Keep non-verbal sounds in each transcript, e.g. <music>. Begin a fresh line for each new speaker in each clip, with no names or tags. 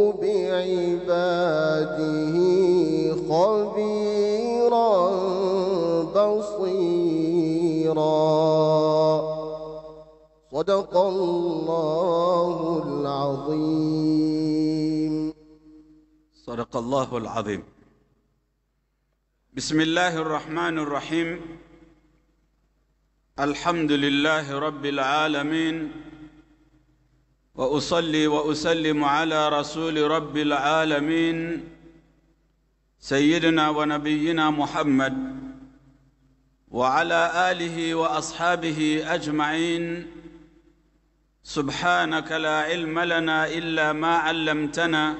بعباده خبيرا بصيرا صدق الله العظيم صدق الله العظيم بسم الله الرحمن الرحيم الحمد لله رب العالمين واصلي واسلم على رسول رب العالمين سيدنا ونبينا محمد وعلى اله واصحابه اجمعين سبحانك لا علم لنا الا ما علمتنا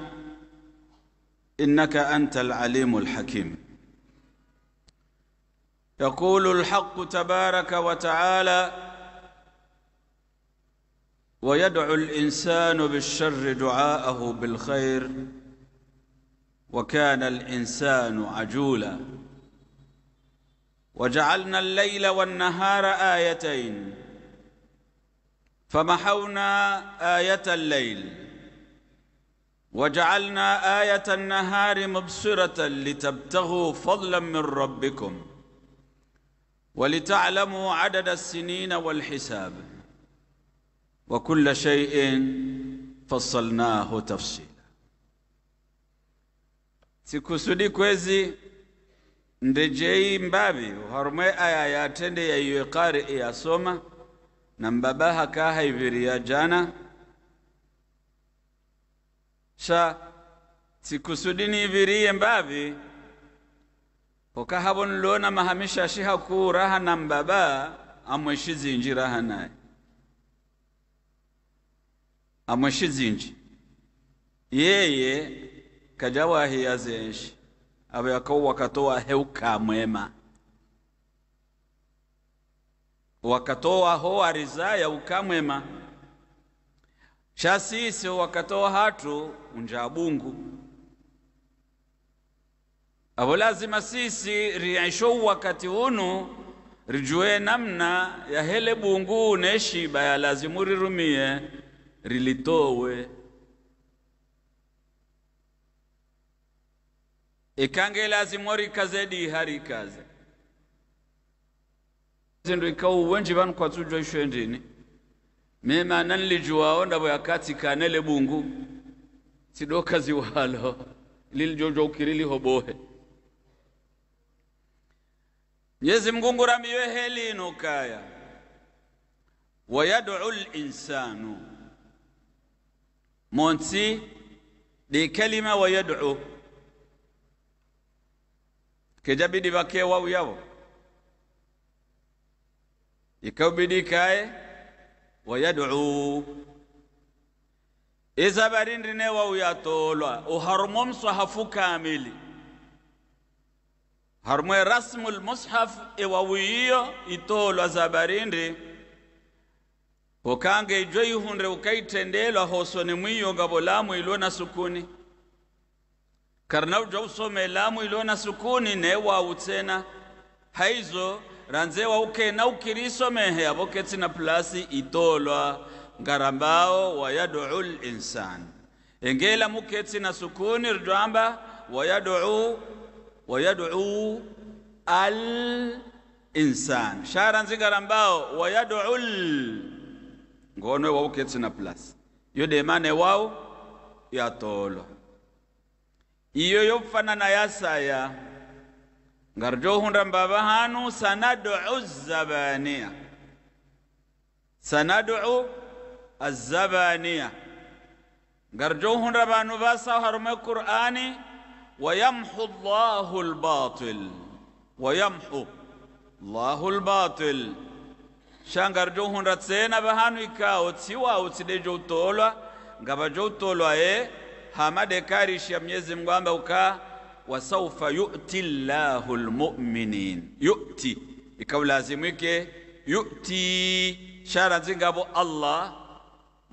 انك انت العليم الحكيم يقول الحق تبارك وتعالى ويدعو الانسان بالشر دعاءه بالخير وكان الانسان عجولا وجعلنا الليل والنهار ايتين فمحونا ايه الليل وجعلنا آية النهار مبصرة لتبتغوا فضلا من ربكم ولتعلموا عدد السنين والحساب wa kulla shay'in fassalnahu tafsila, sikusudi kwezi ndejei mbavi harumwe aya yatende iwe qari yasoma na mbabaha kahaiviria jana sha sikusudi niivirie mbavi okahavonlona mahamisha shihaku raha na mbaba amweshi zinji raha naye amweshi zinji yeye kajawahiya zenshi abo yakao wakatoa heuka mwema wakatoa ho ya ukamwema shasise wakatoa hatu unja bungu abo lazima sisi riaisho wakati unu rijue namna ya hele bungu uneshiba ya lazimu rirumie rilitowe ikange lazimo rikaze diharikaze zindu ikau wenji ishwendini mema nanlijuwao ndavo yakati kanele bungu sidoka ziwalo ukirilihobohe nyezi mgungura helino kaya wayadu linsanu مونسي دي كلمة ويدعو كجبي دي بكي واو ياو يكو بدي كاي ويدعو إذا بارين رني واو ياتولا وهرموم صحف كامل هرمو رسم المصحف إواويو يتولو زبارين رني hokange ijoyi hunde ukayitendelwa ni mwiyo ngabo lamu ilo na sukuni karna uja usome lamu ilo na sukuni ne wawutsena haizo ranze waukena ukirisomehe na plasi itolwa ngarambao wayaduu insan engela na sukuni rijwamba wa yadu al insan sharanzigarambao -insan. ngono wawukhetsi na plus mane demane ya yatolo iyo yofanana yasaya ngarjo johunda mbaba hanu sanadu uzzabania sanadu uzzabania ngarjo johunda banu basa harume qur'ani wayamhu llahu lbatil wayamhu llahu lbatil shangara jo tsena bahanu ikao tsiwa utside jo utolwa ngaba jo utolwa e hamade karishi ya mnyezi mgwamba uka wasaufa yu'ti llahu lmuminin yu'ti ikawulazimu ike yu'ti shara nzingabo allah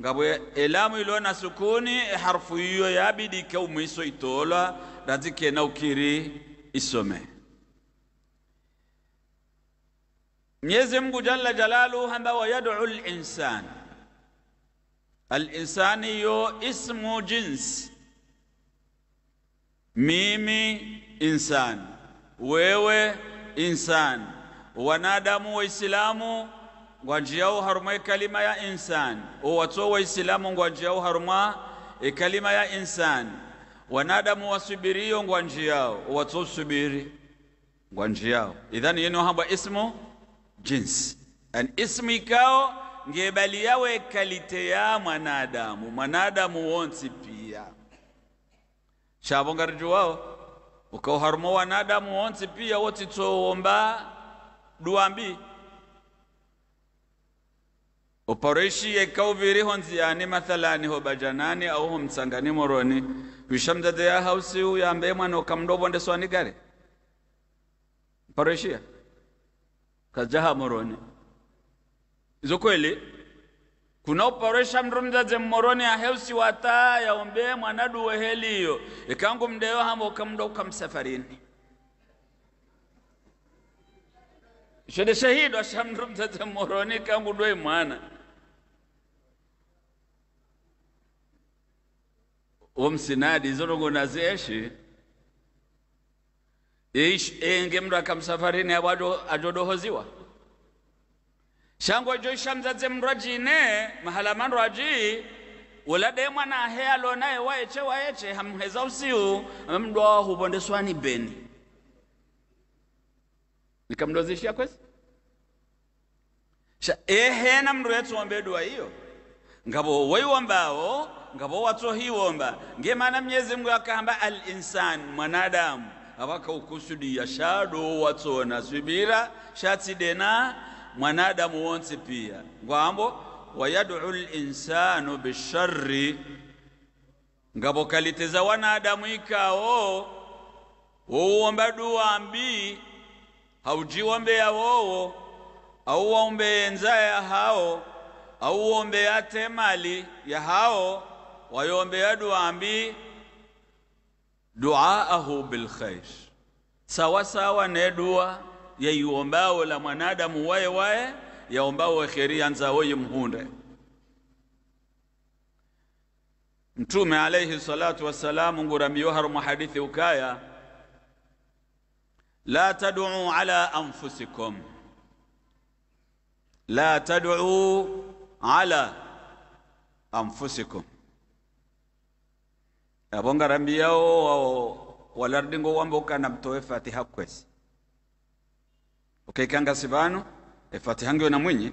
ngabo elamu ilo na sukuni e harfu hiyo yabidi ike umwiso itolwa ranzikena ukiri isome Mwenyezi Mungu jalla jalaluhu ambaye yad'u al-insan al-insani yo ismu jinsi mimi insani wewe insani wanadamu waislamu ngwa njiyao harumwa kalima ya insani owatso waislamu ngwa njiyao harumwa kalima ya insani wanadamu wasubiriyo ngwa njiyao owatso subiri ngwa njiyao idhani yino hamba ismu jinsi an ismu ikao ngebali yawe kalite ya mwanadamu mwanadamu wonsi pia chavongariju wao ukao wanadamu wonsi pia wotitsowomba duambi opareshi yekau viriho mathalani ho bajanani au ho msangani moroni vishamdadea hausi uyambe mwana ukamndobondeswani gare pareshia kajaha moroni izo kweli kunaoporesha mndu mzaze mmoroni aheusi wata yaombee mwanadu hiyo ikangu mdeo hama ukamda ukamsafarini shede shahidu asha mndu mzaze mmoroni ikangu dwei mwana omsinadi izo nogonazeeshi eish enge eh, mndu akamsafarini abo adodohoziwa shango joisha mzadze mndu ajine mahala mandu aji ulade mwana ahe alonaye waeche waeche hamheza usiu amemdwa hubondeswani beni nikamdozishia kwezi sha ehena mndu yetsombe dua hiyo ngabo waiwombawo ngabo watsohiwomba ngemana mnyezi mungu akahamba al insan mwanadamu avakaokusudi yashadowatsona zvibira shatsidena mwanadamu wonse pia ngwambo wayaduu linsanu bisharri ngavokaliteza wanadamu ikawo wouwomba duwambi haujiwombeya wowo auwombeye nza ya hawo ya temali ya ya wayombeya duwambi duaahu bilkhair, sawasawa ne dua yeiombao la mwanadamu waye waye yaombao kheri yanza weye mhunde Mtume alayhi salatu wassalamu nguramiyoharu muhadithi ukaya la tad'u ala anfusikum la tad'u ala anfusikum nabonga rambi yao wao walardi ngo mtoe fatiha kwesi ukaikanga okay, sivano e fatiha na mwenye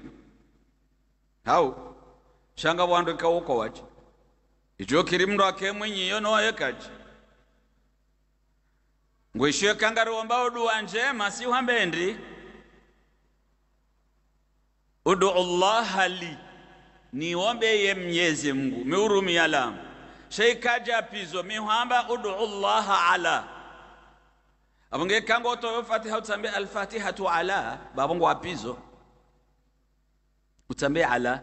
hau shanga wandu ikawuko wachi ijo kiri mndu ake mwenye yo no yekachi ngwishiwe kangari wamba uduwa njema si uhambendi udu Allah li niombe ye Mwenyezi miurumi alamu sheikhaja pizo mihamba ud'u Allah ala abonge kango to fatiha utambe tu ala babongo apizo utambe ala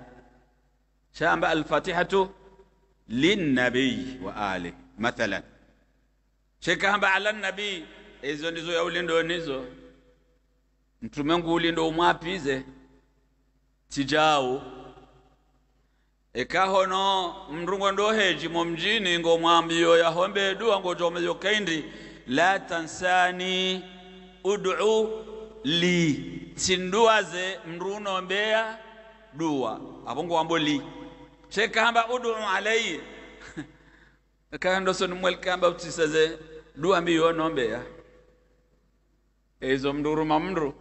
shamba lin linnabii wa ali mathalan hamba ala nabi ezo ndizo ulindo nizo mtume ulindo umwapize tijao ekahono mrungo ndo hejimo mjini ngomwambiyo yahombe dua yo kendi la tansani ud'u li mruno mbea dua apongo ambo li chekahamba ud'u alayhi <laughs> kahandosoni mwelkamba utisaze dua mbea ezo mamru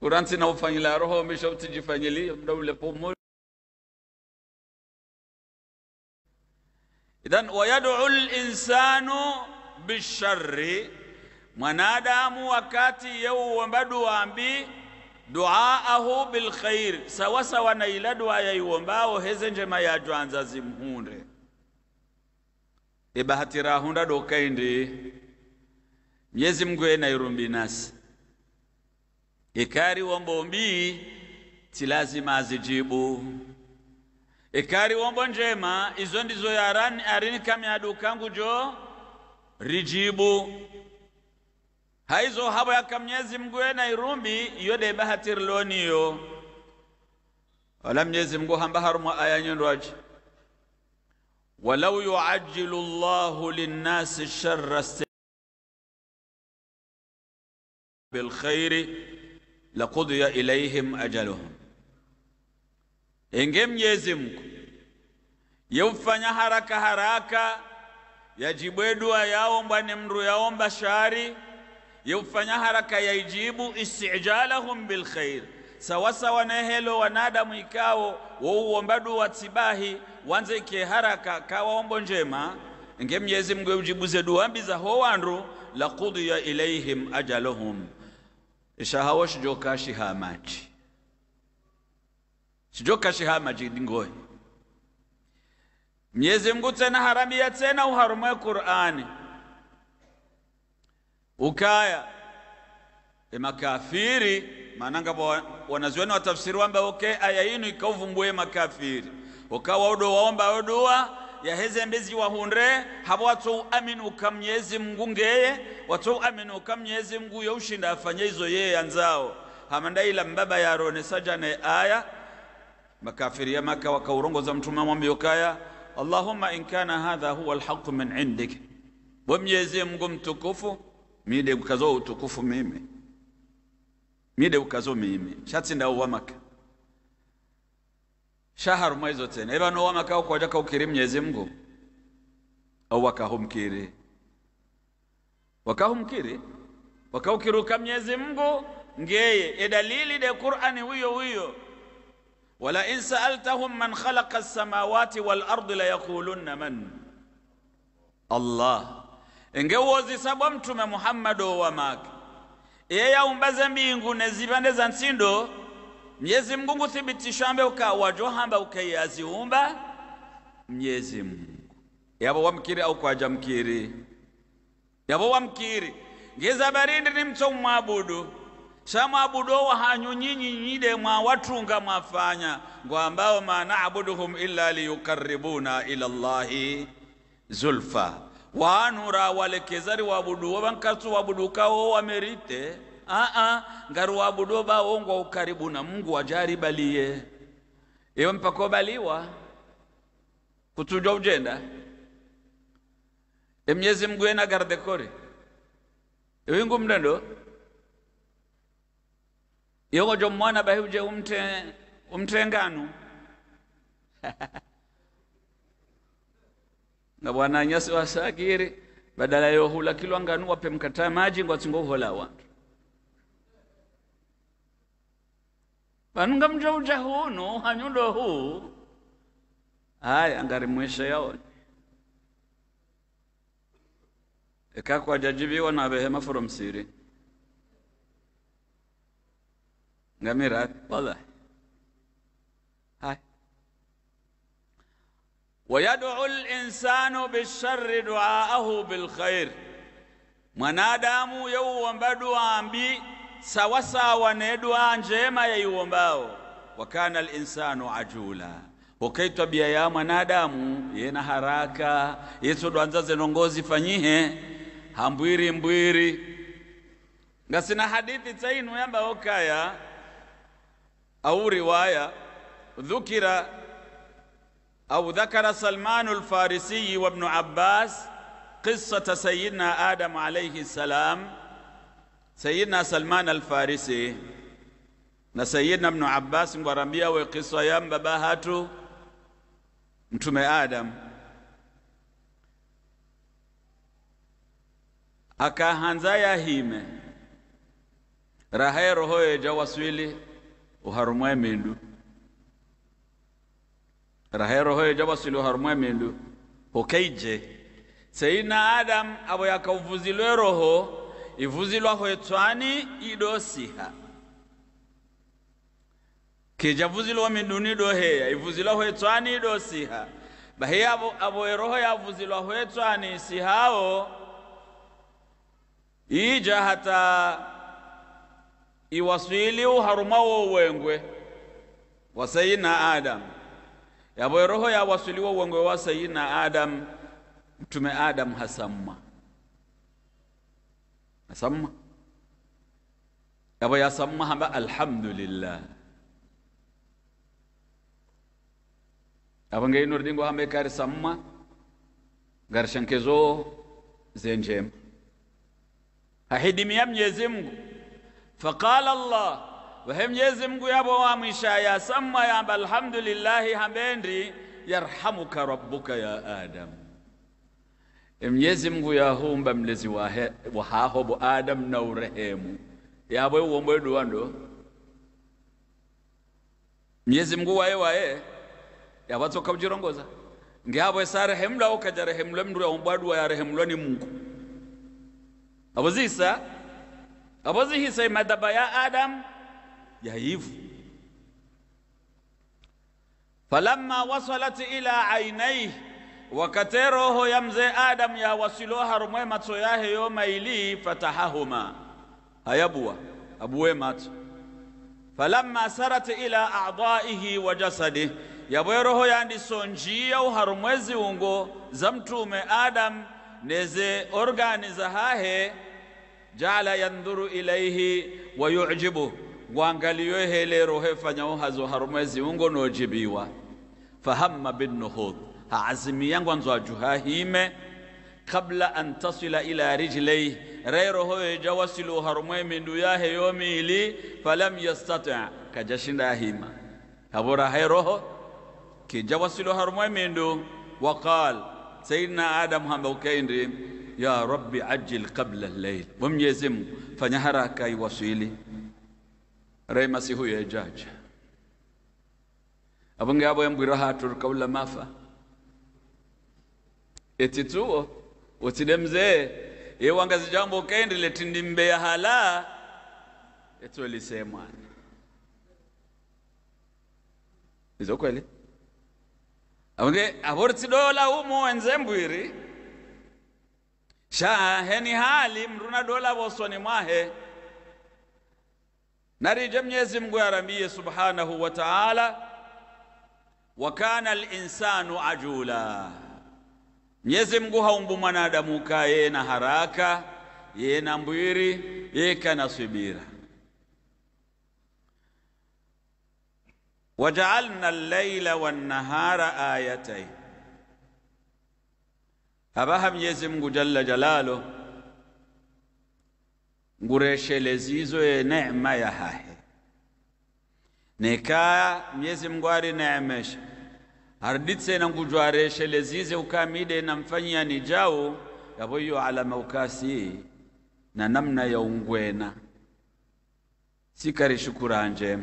mndu na ufanyila roho misho utijifanyili mdaule pomuli Idhan wayad'u linsanu bishari, mwanadamu wakati yeuwomba duambi duaahu bilkhairi, sawasawa na ila dua yaiwombawo heze njema ya jwanza zimhunde ibahatirahunda dokaindi myezi mgwe irumbi nasi ikari wombombi ti lazima azijibu ekari wombo njema izo ndizo yarani arini kamyadu adukangu jo rijibu haizo habo kamyezi mguwe na irumbi yode de bahatir yo wala mnyezi mguwe hamba harumwa aya nyondwaji ولو يعجل الله للناس الشر بالخير لقضي إليهم أجلهم enge Mwenyezi Mungu yeufanya haraka haraka yajibwedwa yaombwa ni mndu yaomba shari yeufanya haraka yaijibu istijalahum bilkhair sawasawa nehelo wanadamu ikawo wouwomba duwa tsibahi wanze ike haraka kawaombo njema nge Mwenyezi Mungu yeujibuze duwambi za ho wandu laqudiya ilaihim ajaluhum ishahawo shijokashi hamachi chidhokashiha majidi ngoyi mnyezi mngu tsena haramiya tsena uharumwe qur'ani ukaya emakafiri mananga wanaziweni watafsiri wamba oke aya inu ikauvumbue makafiri ukawa udo waomba udowa yaheze mbezi wahunre habo watou aminu ka mnyezi mngu ngeye watu aminu ka mnyezi mngu youshinda afanye izo yeye anzao hamandaila mbaba yaronesajane aya makafiri ya Maka wakaurongoza mtume amwambia kaya Allahumma in kana hadha huwa alhaq min indik, bwe Mwenyezi Mungu mtukufu mide ukazo utukufu mimi mide ukazo mimi nda uwa Maka shahar mwaizo tena eva no wamaka ukoja kaukiri Mwenyezi Mungu au wakahumkiri wakahumkiri wakaukiruka Mwenyezi Mungu ngeye edalili de Qur'ani huyo huyo wala in sa'altahum man khalaqa as-samawati wal ardi la yaqulunna man Allah engewozisabwa mtume muhammado wamake iye yaumbaze mbingu nezipande za nsindo mnyezi mngu nguthibitishambe ukawajohamba yaziumba mnyezi mungu yabo wamkiri au kwa mkiri yabo wamkiri ngeza barindi ni mto mwabudu shamabudowa hanyu nyinyi nyide mwawatunga mwafanya ngo ambao ma nabuduhum illa liyukaribuna ila llahi zulfa wanura walekezari wabuduwo bankasu wabudukawo wamerite aa ngaru wabuduwo bawongwa ukaribu na mungu wajaribaliye iwe baliwa kutuja ujenda emyezi mgwena gardekori iwingu e mndendo Yoko jomwana bahuje umte, umtengano <laughs> nga bwana nyasi wasakire badala yohula kilwa nganu wape mkataa maji ngwatsinga uhola wantu panu ngamjauja hunu hanyundo huu haya angari mwisha yaone ekakwajajibiwa na abehema from Syria ngamira wadah hai wayad'u al-insanu bisharri du'aahu bilkhair mwanadamu yauomba dua mbi sawasawa ne dua njema ya yaiwombao wakana al-insanu ajula ukaitwa bia ya mwanadamu yena haraka yeso dwanza zenongozi fanyihe hambwiri mbwiri ngasina hadithi tsainu yamba okaya أو رواية ذكر أو ذكر سلمان الفارسي وابن عباس قصة سيدنا آدم عليه السلام سيدنا سلمان الفارسي نسيدنا ابن عباس ورمية وقصة يام باباهاتو متم آدم أكا هنزايا هيمة رهي رهي جواسويلي uharumwe mindu rahero hoyo jabasili uharumwe mindu hokeije seina adamu abo yakauvuzilwe roho ivuzilwaho etswani idosiha kijavuzilwa miduni doheya ivuzilwaho etswani idosiha bahiya abo, abo eroho yavuzilwaho etswani sihao ija hata iwaswili wo wengwe wa sayidina adamu yavoye roho wo wengwe wa sayyidina adamu mtume adamu hasamma hasamma yavo yasamma hamba alhamdulillah avo ngeinoriɗingo hamba ikari samma ngar shankezo zenjema hahidimia mnyezi mngu فقال الله وهم يزم قياب وامشا يا سما يا الحمد لله همندي يرحمك ربك يا آدم إم يزم قيا هم بملزي وها آدم نورهم يا أبوي ومبوي دواندو ميزم قوا إيه وإيه يا باتو كابجيران غزا يا أبوي سار هملا وكجار هملا مدرى ومبوي دوا يا رهملا نيمكو أبو زيسا أبوزي hise ما دبا يا آدم يا إيف فلما وصلت إلى عينيه wakatero roho ya mzee Adam ya wasiloha rumwe matso yahe yo maili fatahahuma hayabua abuwe matso falamma sarat ila a'dha'ihi wa jasadi yabwe roho yandiso njia uharumwezi ungo za mtume Adam neze organi za hahe جعل ينظر إليه ويعجبه وانغاليو هيليرو هفنيو هزو هرمزي ونغو نوجبيوا فهم بالنهوض عزمي ينغو انزو جهاهيمه قبل أن تصل إلى رجلي ريره يجوسل هرمي من دياه يومي لي فلم يستطع كجشن هيما هبورا هيروه كجوسل هرمي من دو وقال سيدنا آدم هم بوكين ريم ya rabbi ajil kabla layl wa Mwenyezi Mungu fanya haraka iwasili rehema si huyo ejaja abo ngabo embwira haturuka ula mafa etituo utide mzee wangazi jambo kendi letindi ya hala etolise mwana izo kweli abonge abori tidola umo enze mbwiri shaheni hali mruna dola vosoni mwahe narije mnyezi mngu yarambiye subhanahu wa taala wakana linsanu ajula mnyezi mngu haumbu mwanadamu ka yena haraka yena mbwiri yekana swibira wajaalna llaila wannahara ayatain abaha Mwenyezi Mungu jalla jalalo ye neema ya hahe nekaa Mwenyezi Mungu ari neemesha harditsena ngujwareshelezize ukamide mfanyia ni jao iyo alama ukasi na namna ya ungwena sikari shukuranje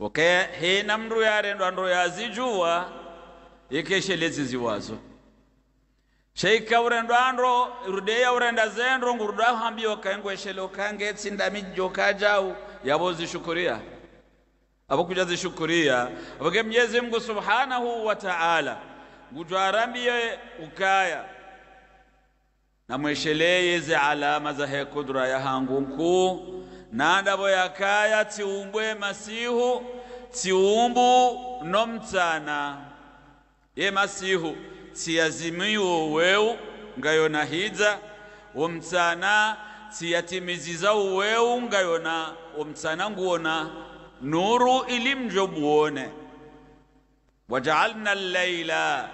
okay hena mndu yarendwa ndo yazijuwa ikeshe lezi ziwazo sheika urendo andro rudeya urenda zendro nguruda hambiyo kaengweshelo kange tsindami kajau yabo zishukuria abo kuja zishukuria aboke mnyezi Mungu subhanahu wa ta'ala ngutwarambiye ukaya namwesheleyeze alama za he ya hangu nkuu nandabo yakaya tiumbwe masihu tiumbu nomtsana ye masihu siyazimiwo uweu ngayona hidza omtsana siyatimiziza uweu ngayona omtsana nguona nuru ilimjo buwone wajaalna llaila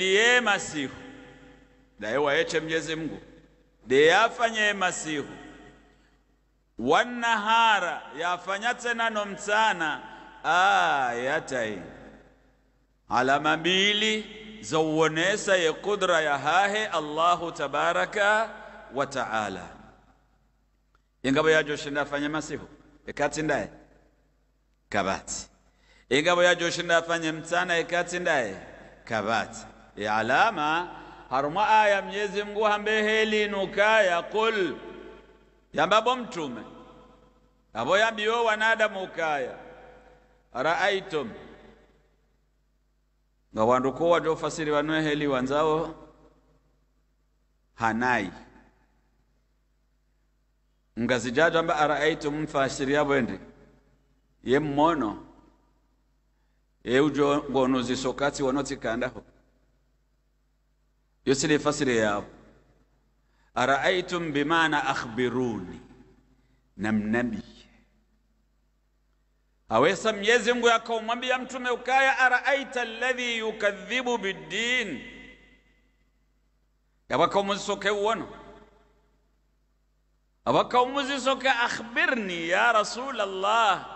ye masihu daye yeche mjezi mngu deyafanya ye masihu wannahara yafanya tena nomtsana ayatain ah, alama mbili za uonesa ya kudra ya hahe Allahu tabaraka wa taala ingabo joshinda afanye masihu ikati ndaye kabati ingabo yajoshinda afanye mtana ikati ndaye kabati ya alama harumwa aya mnyezi mngu hambeheli nuka yaqul yambabo mtume abo yambiyo wanadamu ukaya raaitum nga wandoko wajofasiri vanoeheli wanzao hanai ngazijaja mba araaitu mfasiri bwende ye mmono ujo ngonu zisokati wanotikandaho yosile fasiri yao araaitum bimana akhbiruni namnabii aweza Mwenyezi Mungu akaumwambia mtume ukaya araaita alladhi yukadhibu biddin yabakaumuzisoke uwono abakaumuzisoke akhbirni ya rasul allah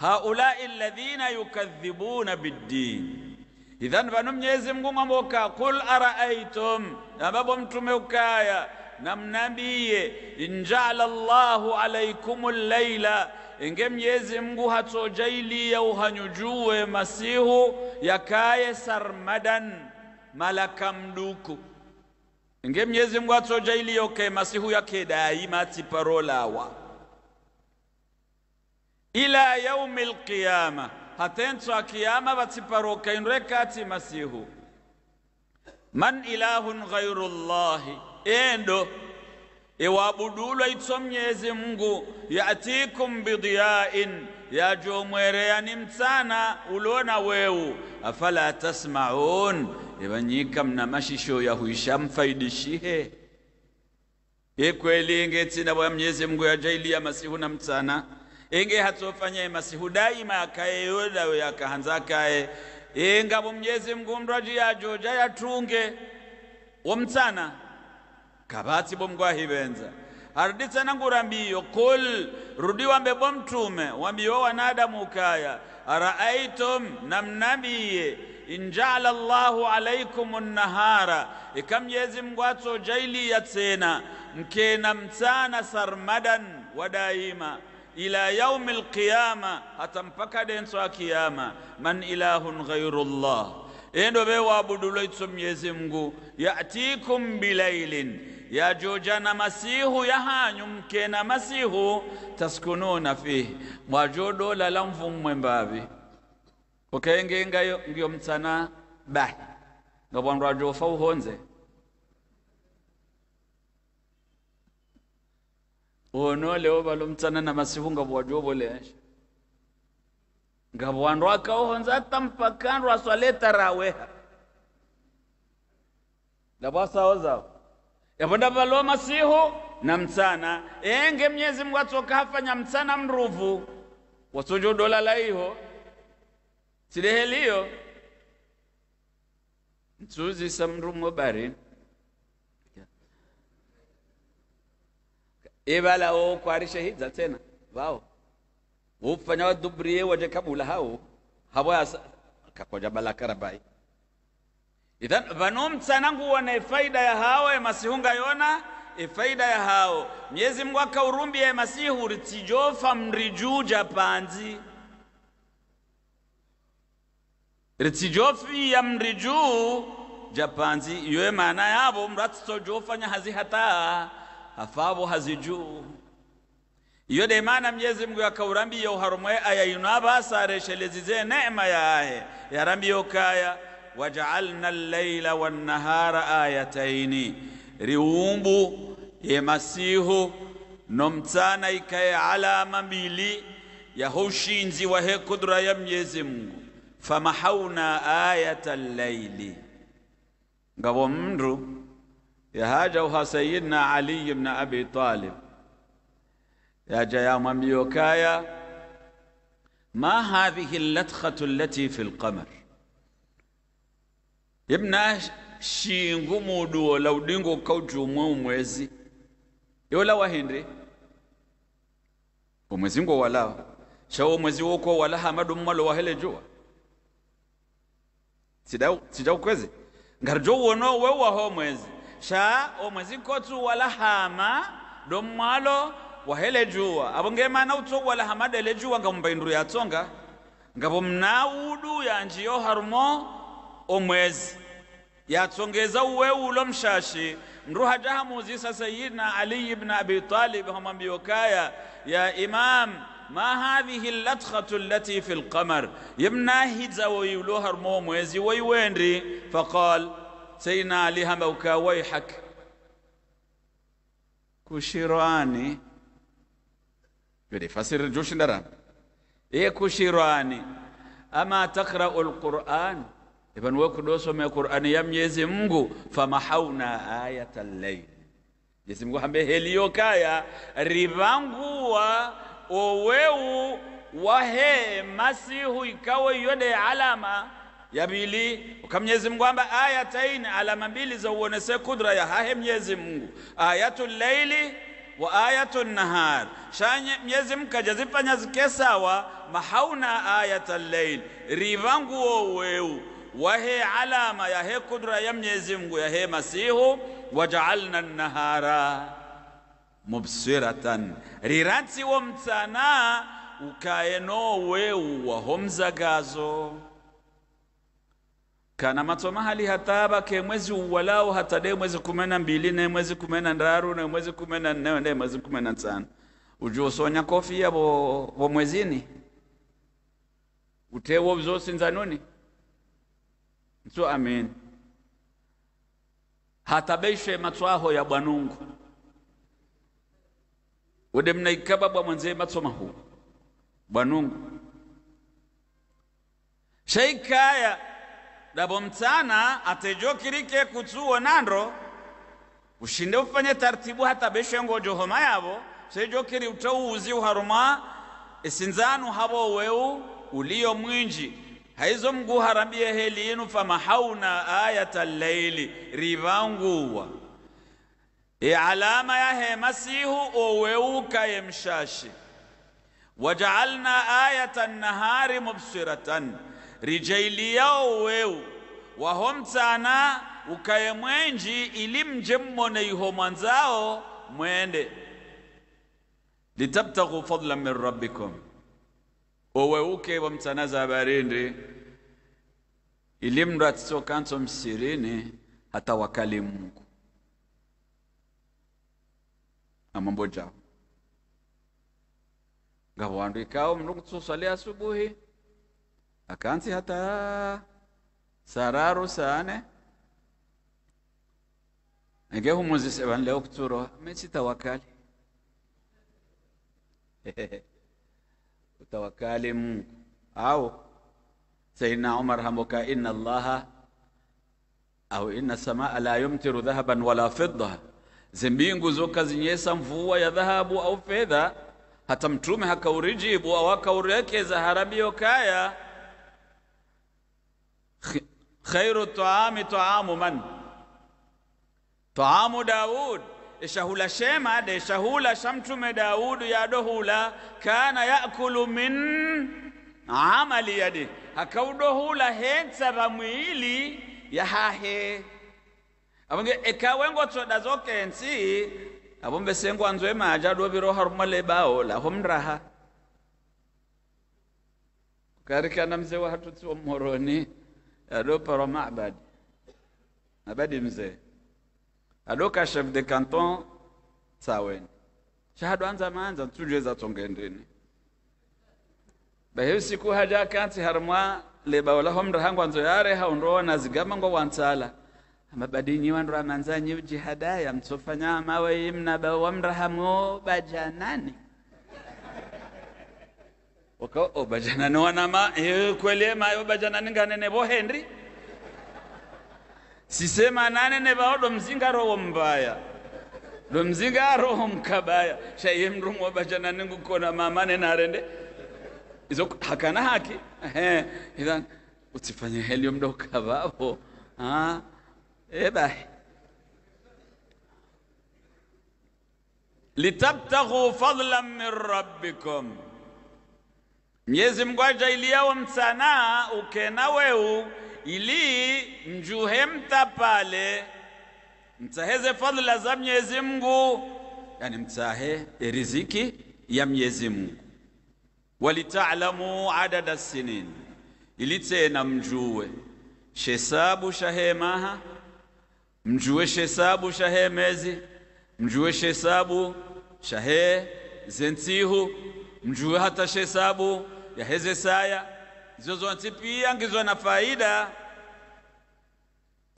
haulai alladhina yukadhibuna bidin. idhan vano Mwenyezi Mungu ng'amboka kul araaitum nababo mtume ukaya namnabiye injala llahu alaikum llaila inge Mnyezi Mungu hatsojailia uhanyujue masihu yakaye sarmadan malaka mduku inge Mnyezi Mungu hatsojailia okay masihu yake daima tiparolawa ila yaumi lqiyama hatentso akiyama vatsiparoka inrekati masihu man ilahun ghairu llahi endo iwabudu itso mnyezi mungu yatikum bidiyain ni mtsana ulona wewu afala tasmaun iwanyika mna mashisho yahuisha mfaidishihe ikweli e ingetsina bwa mnyezi mungu yajailiya masihu na mtsana inge hatsofanya masihu daima akaye yodawe yakahanza kaye ingabo mnyezi mungu mndwajiyajo jayatunge wo mtsana kabatsi bomgwahibenza aruditse nangurambiyo kul rudi wambe bomtume mtume wambiyo wanadamu ukaya araaitum namnabiye injala allahu alaikum nahara ikamyezi mgwatso jailiya tsena mkena mtsana sarmadan wadaima ila yaumi lqiyama hata mpaka denso ya kiyama man ilahun ghairu llah endo be itso myezi mngu yatikum bilailin yajuja na masihu yahanyu mke na masihu taskununa fihi mwajo dola la mvummwe mbavi ukaengengayo okay, ngiyo mtsana bahi ngabwandu ajofa uhonze ono leo balomtsana na masihu ngabwajoboleasha ngabwandu akauhonza ata mpakandu aswaleta raweha ndabwasawo zawo yapodapala masihu na mtsana enge mnyezi mungu atsoka hafanya mtsana mruvu wasoja udolala iho sideheliyo mtsuzisa mrumo bari ivala wo kwarisha tena vao wofanya wadubrie waje kabula hao hawo kakoja balakarabai idhan vanomtsananguwona ifaida ya hawo emasihunga yona ifaida ya hao e myezi mwaka urumbiya emasihu ritsijofa mrijuja panzi ritsijofiya mriju japanzi iyo e maana yavo mndu atsitsojofanya hata hafavo haziju iyo de maana mnyezi mngu yakaurambiya uharumwe aya ino avasareshelezize neema yaye yarambiyo ya وجعلنا الليل والنهار آيتين ريومبو يمسيه نمتانا يكاي على مميلي يهوشي انزي وهي قدرة يميزم فمحونا آية الليل قبو مندرو يهاجوها سيدنا علي بن أبي طالب يا جايا مبيوكايا ما هذه اللتخة التي في القمر yebna shingu mudu ola udingo kautumwe umwezi yola wahinde omwezi ngo walao shawo mwezi woko wala hamadu mmalo wahele jua sidaukweze ngarjo wono we waho mwezi sha omwezi kotu wala hama do mmalo wahele jua abongemana uto wala hamadele jua ngamumbainduru yatsonga ngavo mnaudu yanjiyo harumo omwezi yatsongeza uweulo mshashi mruha jahamuzi sasa yidna ali ibn abi talib homambiyo kaya ya imam ما هذه اللطخة التي في القمر يمنا هيتزا ويولوها رموموزي ويوينري فقال سيدنا علي هموكا ويحك كشيراني بدي فسر جوش دران ايه كشيراني اما تقرأ القرآن ipanuwe kudosomea Qur'ani ya myezi mngu famahauna ayata llaili myezi mngu hambe helio kaya rivanguwa oweu wahe masihu ikawe yode alama ya bili ka Mwenyezi Mungu amba ayataini alama mbili za uonese kudra ya hahe myezi mngu ayatu layli wa ayatu nahar shanye myezi Mungu kajazifanya zike sawa mahauna ayatal layl rivanguwa oweu wahe alama yahe kudra ya Mwenyezi Mungu yahe Masihu, wajaalna nahara mubsiratan riratsi wo mtsana ukaye nowewu waho mzagazo kana matoma hali hataba ke mwezi uwalao hatade mwezi kumi na mbili ne mwezi kumi na ndaru ne mwezi kumi na nne ne mwezi kumi na tano ujusonya kofia wo, wo mwezini utewo vzosinza nuni mtu amen hatabeishe matswaho ya bwanungu ude mnaikaba bwa mwenze matsomahu bwanungu sheikaya dabo mtsana kirike kutsuo nandro ushinde ufanye taratibu hatabeshe ngojo homa yabo sejokiri utauuzi uharuma esinzanu habo weu ulio mwinji haizo mguharambie heli famahauna ayata llaili rivanguwa e alama ya he masihu oweuka ye mshashi wajaalna ayata nahari mubsiratan oweu waho wahomtsana ukaye mwenji ili mje mmone iho mwanzao mwende litabtaghu fadla min rabbikum oweuke wamtsanaza habarindi ili mndu atisokanso msirini hata wakali mungu amambo jao ngavo wandu ikao mndu kutuswali asubuhi akansi hata sararu saane engehumuzise vanleo kutsuro wakali <laughs> توكالي أو سيدنا عمر همك إن الله أو إن السماء لا يمطر ذهبا ولا فضة زمين زوكا زنيسا مفوة يا ذهب أو فيدا هتمتومي هكا ورجيب أو هكا وركز هربي وكايا خير الطعام طعام من طعام داود eshahula shema de eshahula shamtume Daudu yadohula kana yakulu min amali yadi hakaudohula hetsara mwili yahahe abonge ekawengo tsoda zokensi abombe sengo anzwe maja haruma harumale bao lahomraha karikana mzee wa hatutsi omoroni yadoparwa mabadi mabadi mzee aloka chef de canton saweni chahadu anza manza tujeza tongendeni bahe siku haja kanti harmwa leba wala homra hangwanzo yare haondoa na zigama ngo wansala mabadini wandra nyu jihada ya mtsofanya mawe imna ba wamrahamo bajanani waka obajanani wanama kweli mayo bajanani ne bo henry sisema ananene do mzinga roho mbaya do mzinga roho mkabaya shaiye mndumu wabachanani ngukona mamane narende izo hakana haki ehe idhan helio mdoka vavo ah eba litabtaghu fadlan min rabbikum mnyezi mgwaja wa msanaa ukena weu ili mjuhe mtapale mtsaheze fadhila za Mwenyezi Mungu, yani mtsahe riziki ya Mwenyezi Mungu. Walitaalamu adada sinin, ili tena mjue shesabu shahemaha, mjue shesabu shahemezi, mjue shesabu shahe zentihu mjue hata shesabu yaheze saya zozonsipiya ngizo na faida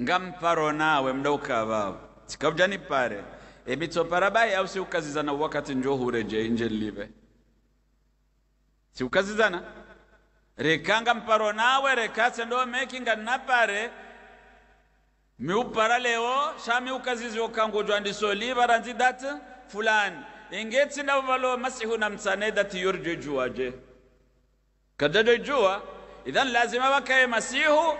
ngamparo nawe mda ukavavo tsikabja nipare emitsoparabai au siukazizana wakati njohureje injelive siukazizana rekanga mparo nawe rekatse ndo mekinga napare miupara leo shami ukazizi okangujwa ndisoli varanzi dat fulani ingetsi ndavo valo masihu na mtsane dati yorjejuwaje kadadojua idhan lazima bakaye masihu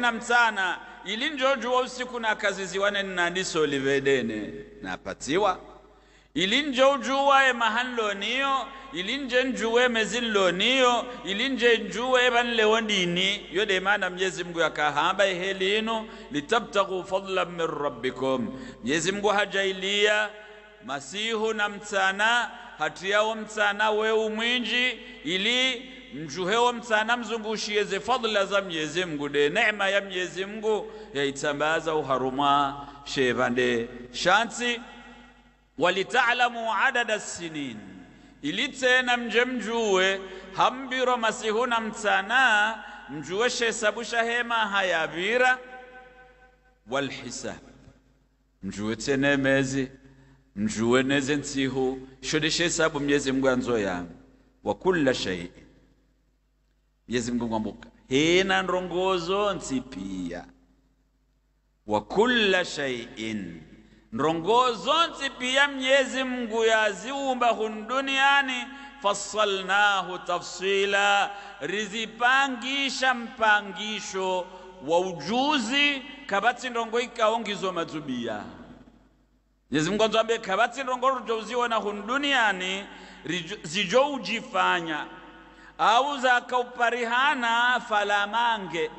na mtana ili njojuwa usiku na nakaziziwane nnaniso livedene napatiwa e ili nje ujuwa emahanloniyo ili nje njuwe emezinloniyo ili nje njuwe ebanlewondini yode mana mnyezi mngu yakahamba ihelinu e litabtagu fadla min rabbikum mnyezi mngu hajailia masihu na mtsana hatiyawo mtana we umwinji ili mjuhewa mtsana mzungushie ze fadla za Mwenyezi Mungu de neema ya Mwenyezi Mungu yaitambaza uharumwa shevande shansi walitaalamu adada sinin ili tena mje mjue hambiro masihuna mtsana mjuwe shesabusha hema hayavira walhisab mjue tene mezi mjuwe neze nsihu shodeshe sabu Mwenyezi Mungu anzo ya wa kulla shay'in Mwenyezi Mungu mwambuka hena nrongozo nsipia wa kulla shay'in nrongozo nsipia Mwenyezi Mungu yaziumba hun duniani fassalnahu tafsila rizipangisha mpangisho wa ujuzi kabatsi ndongo ikaongizo mazubia Mwenyezi Mungu anzwambe kabati ndongo rujouziwa wana hun duniani zijo ujifanya auza kauparihana falamange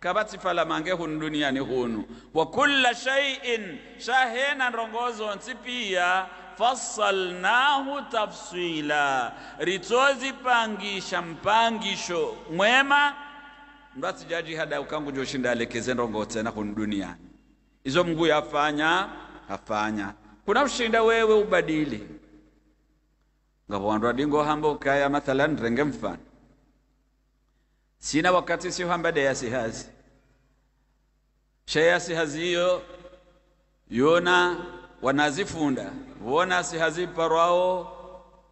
kabatsi falamange hunu duniani hunu wa kulla shaiin shahena rongozo nsi pia fassalnahu tafsila ritozipangisha mpangisho mwema jaji hada ukangu joshinda alekeze ndongo tsena hunu duniani izo mngu yafanya hafanya kuna ushinda wewe ubadili ngapo wandu adingo hambo kaya mathalan renge mfano sina wakati si hamba de yasihazi sheyasihazi hiyo yona wanazifunda vona sihazi parwao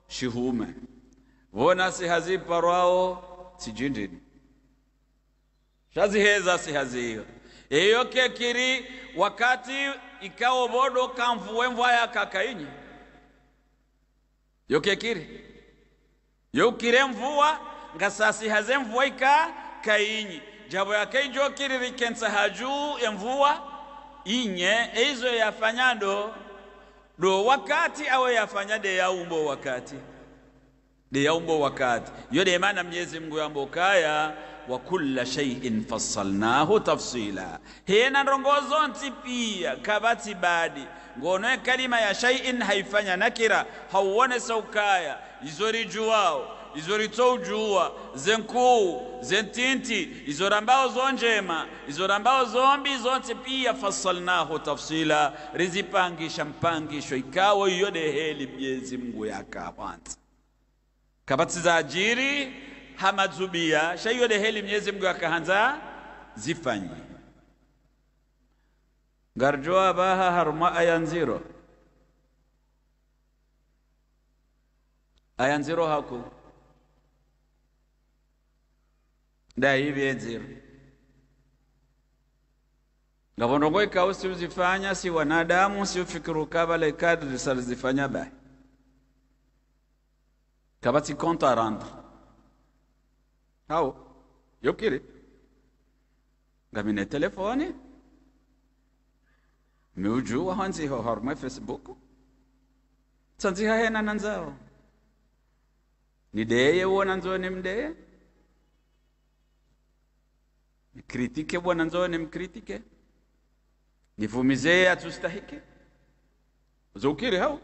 shihume vona sihazi parwao sijindini shaziheza sihazi hiyo eyo kekiri wakati ikawo bodo kamvuwe mvwaya kakainyi yokekire yokire mvua haze mvua ika kainyi jabo haju ya mvua inye eizo yafanyando do wakati awe yafanya de umbo wakati de umbo wakati yo de maana mnyezi mngu yambokaya wa kulla shay'in fassalnahu tafsila hena rongozo ntipia kabati badi ngonoe kalima ya shay'in haifanya nakira hauone saukaya izorijuwao izori ujuwa zenkuu zentinti izorambao zonjema izorambao zombi zonse pia fasalnahu tafsila rizipangisha mpangisho ikawo iyo deheli mnyezi mngu yakapwanza kabatsi za ajiri hamadzubia shaiyo leheli mnyezi mngu akahanza zifanyi ngarjoa baha haruma ayanziro ayanziro haku ndayivyenziro ngavondo ikau siuzifanya si wanadamu siufikirukava ikadri salizifanya bahi kava si rendre aw yo kiri ngamine telefone miujuwa hanziho hormwe facebook tsanziha hena nanzao nideye nanzo ni mdeye nikritike nanzo ni mkritike nivumizeye atustahike zoukiri hau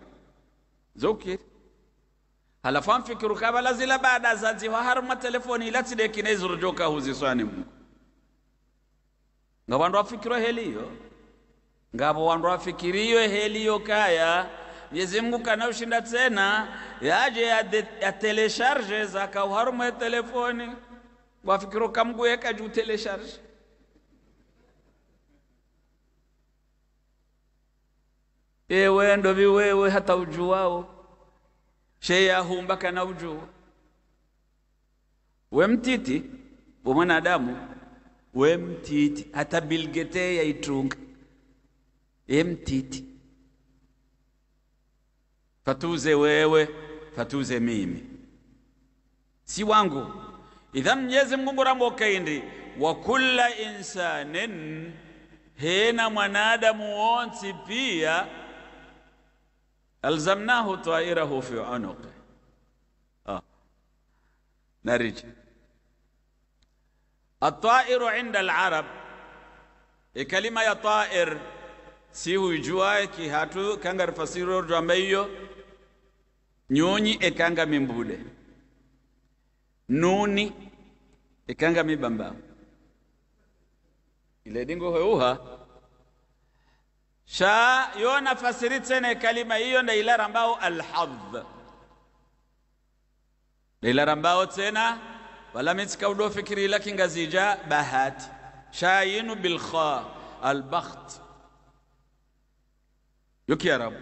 zoukiri halafu amfikiru kabala zila baada zaziwa harma telefoni ilatside huzi swani mungu nga yo afikirwa heliyo fikiru yo heli yo kaya Mwenyezi Mungu ushinda tena yaje ka zakauharumu ya telefoni kamgu kamguye kaju telesharge ewe ndo viwewe hata ujuwao sheyahumbaka naujuwa wemtiti we mtiti hata bilgete yaitunga e mtiti fatuze wewe fatuze mimi si wangu idha mnyezi mngu ramokaindi wa kulla insanin hena mwanadamu wonsi pia alzamnahu ta'irahu fi unuqi ah nariji atairu inda alarab e kalima ya tair si huijua ki hatu kanga fasiro jamaiyo nyonyi ekanga mimbude nuni ekanga mibamba ile dingo heuha sha yona fasiri tena kalima hiyo na ilara ambao alhadh na ilara ambao tena walamitsika udo fikiri laki ngazija bahati shayinu bilkha albakht yuki ya rabu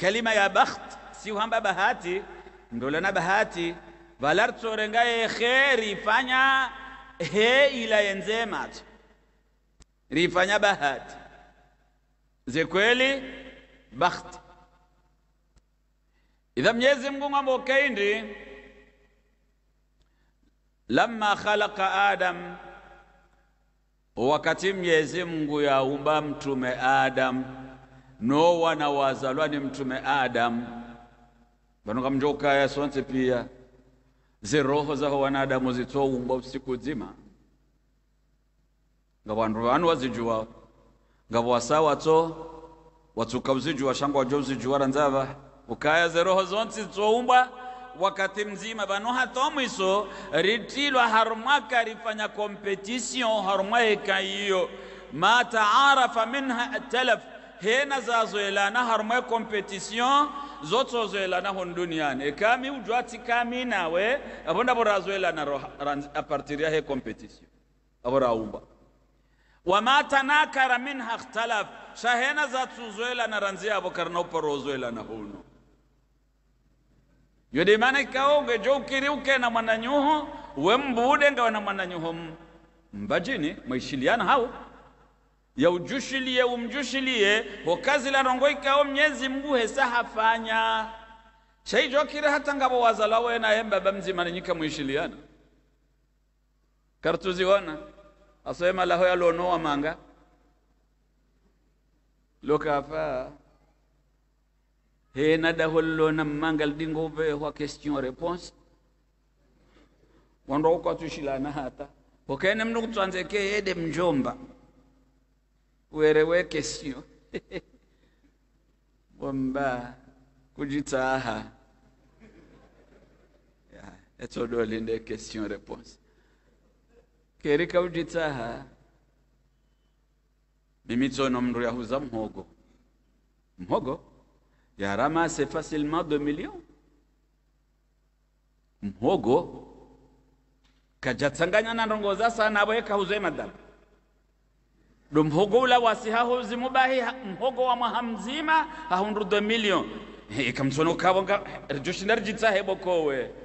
kalima ya bakht si uhamba bahati ndo bahati valartsore ngaye kheri fanya he ila yenzematso rifanya bahati kweli bakhti idha mnyezi mngu ng'amba ukeindi lamma khalaqa adam wakati mnyezi mngu yaumba mtume adam no wana wazalwa ni mtume adam vanonga mjokaya sonse pia ziroho zaho wanadamu zitoumbwa usiku dzima nga vandu vanu wazijuwao ngabwasa wasawatso watsuka uzijuwa shangwa wajo uzijuwara nzava ukayaze roho zonsi tsoumbwa wakati mzima vano hatomwiso ritilwa harumwaka rifanya kompetisyon harumwa ekayiyo ma taarafa minha atalaf hena zazoelana harumwa kompetisyon zotsozoelana hon ekami ujwatsi kami nawe avo ndavo razoelana a partir ya he kompetisyon avo wama tanakara minha ikhtalaf shahena zatsuzoelana ranziabo karna uparozoelana huno yodi mana jo jokiri uke na mwananyuho wembude ngawa na mwananyuho mbajini maishiliana hao ya yaujushilie umjushilie hokazi larongo ikao mnyezi mngu hesa hafanya chai shaijokire hata ngabo wazalawe na yemba bamzimana nyika mwishiliana kartuziwana asema lahoya lonowa manga lokafa hena dahollo nam mangal dingo ɓe ho question réponse wando kwatushilana hata hokene mndu kutsanzeke yede mjomba were we question <laughs> bomba kujitsaha yeah, etodolinde question réponse kereka ujitsaha no mndu yahuza mhogo mhogo yaramase facilement 2 million mhogo kajatsanganya na za sana abo yekahuze madam do mhogo ula hahuzi mubahi mhogo wa mwaha mzima hahundu 2 million ikamtsono kavonga rijoshinda rijitsahe bokowe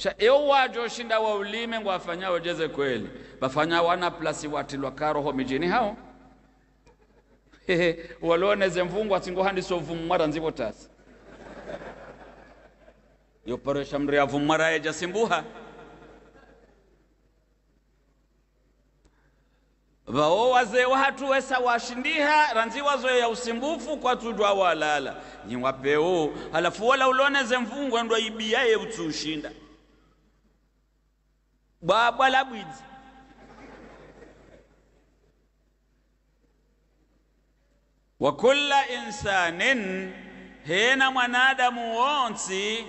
sha eowajo oshinda wa ulimengu afanya ojeze kweli bafanya wana plasi watilwa karoho mijini hao waloneze mvungu so handiso vumwara nzivo tasi yoparesha mri avumwara ya simbuha vao wazee hatu wesa washindiha ranziwa zoe ya usimbufu kwa tudwa walala wapeo halafu wala uloneze mvungu andwa ibiaye utsushinda bwabwa la bwidzi wa kulla insanin hena mwanadamu wonsi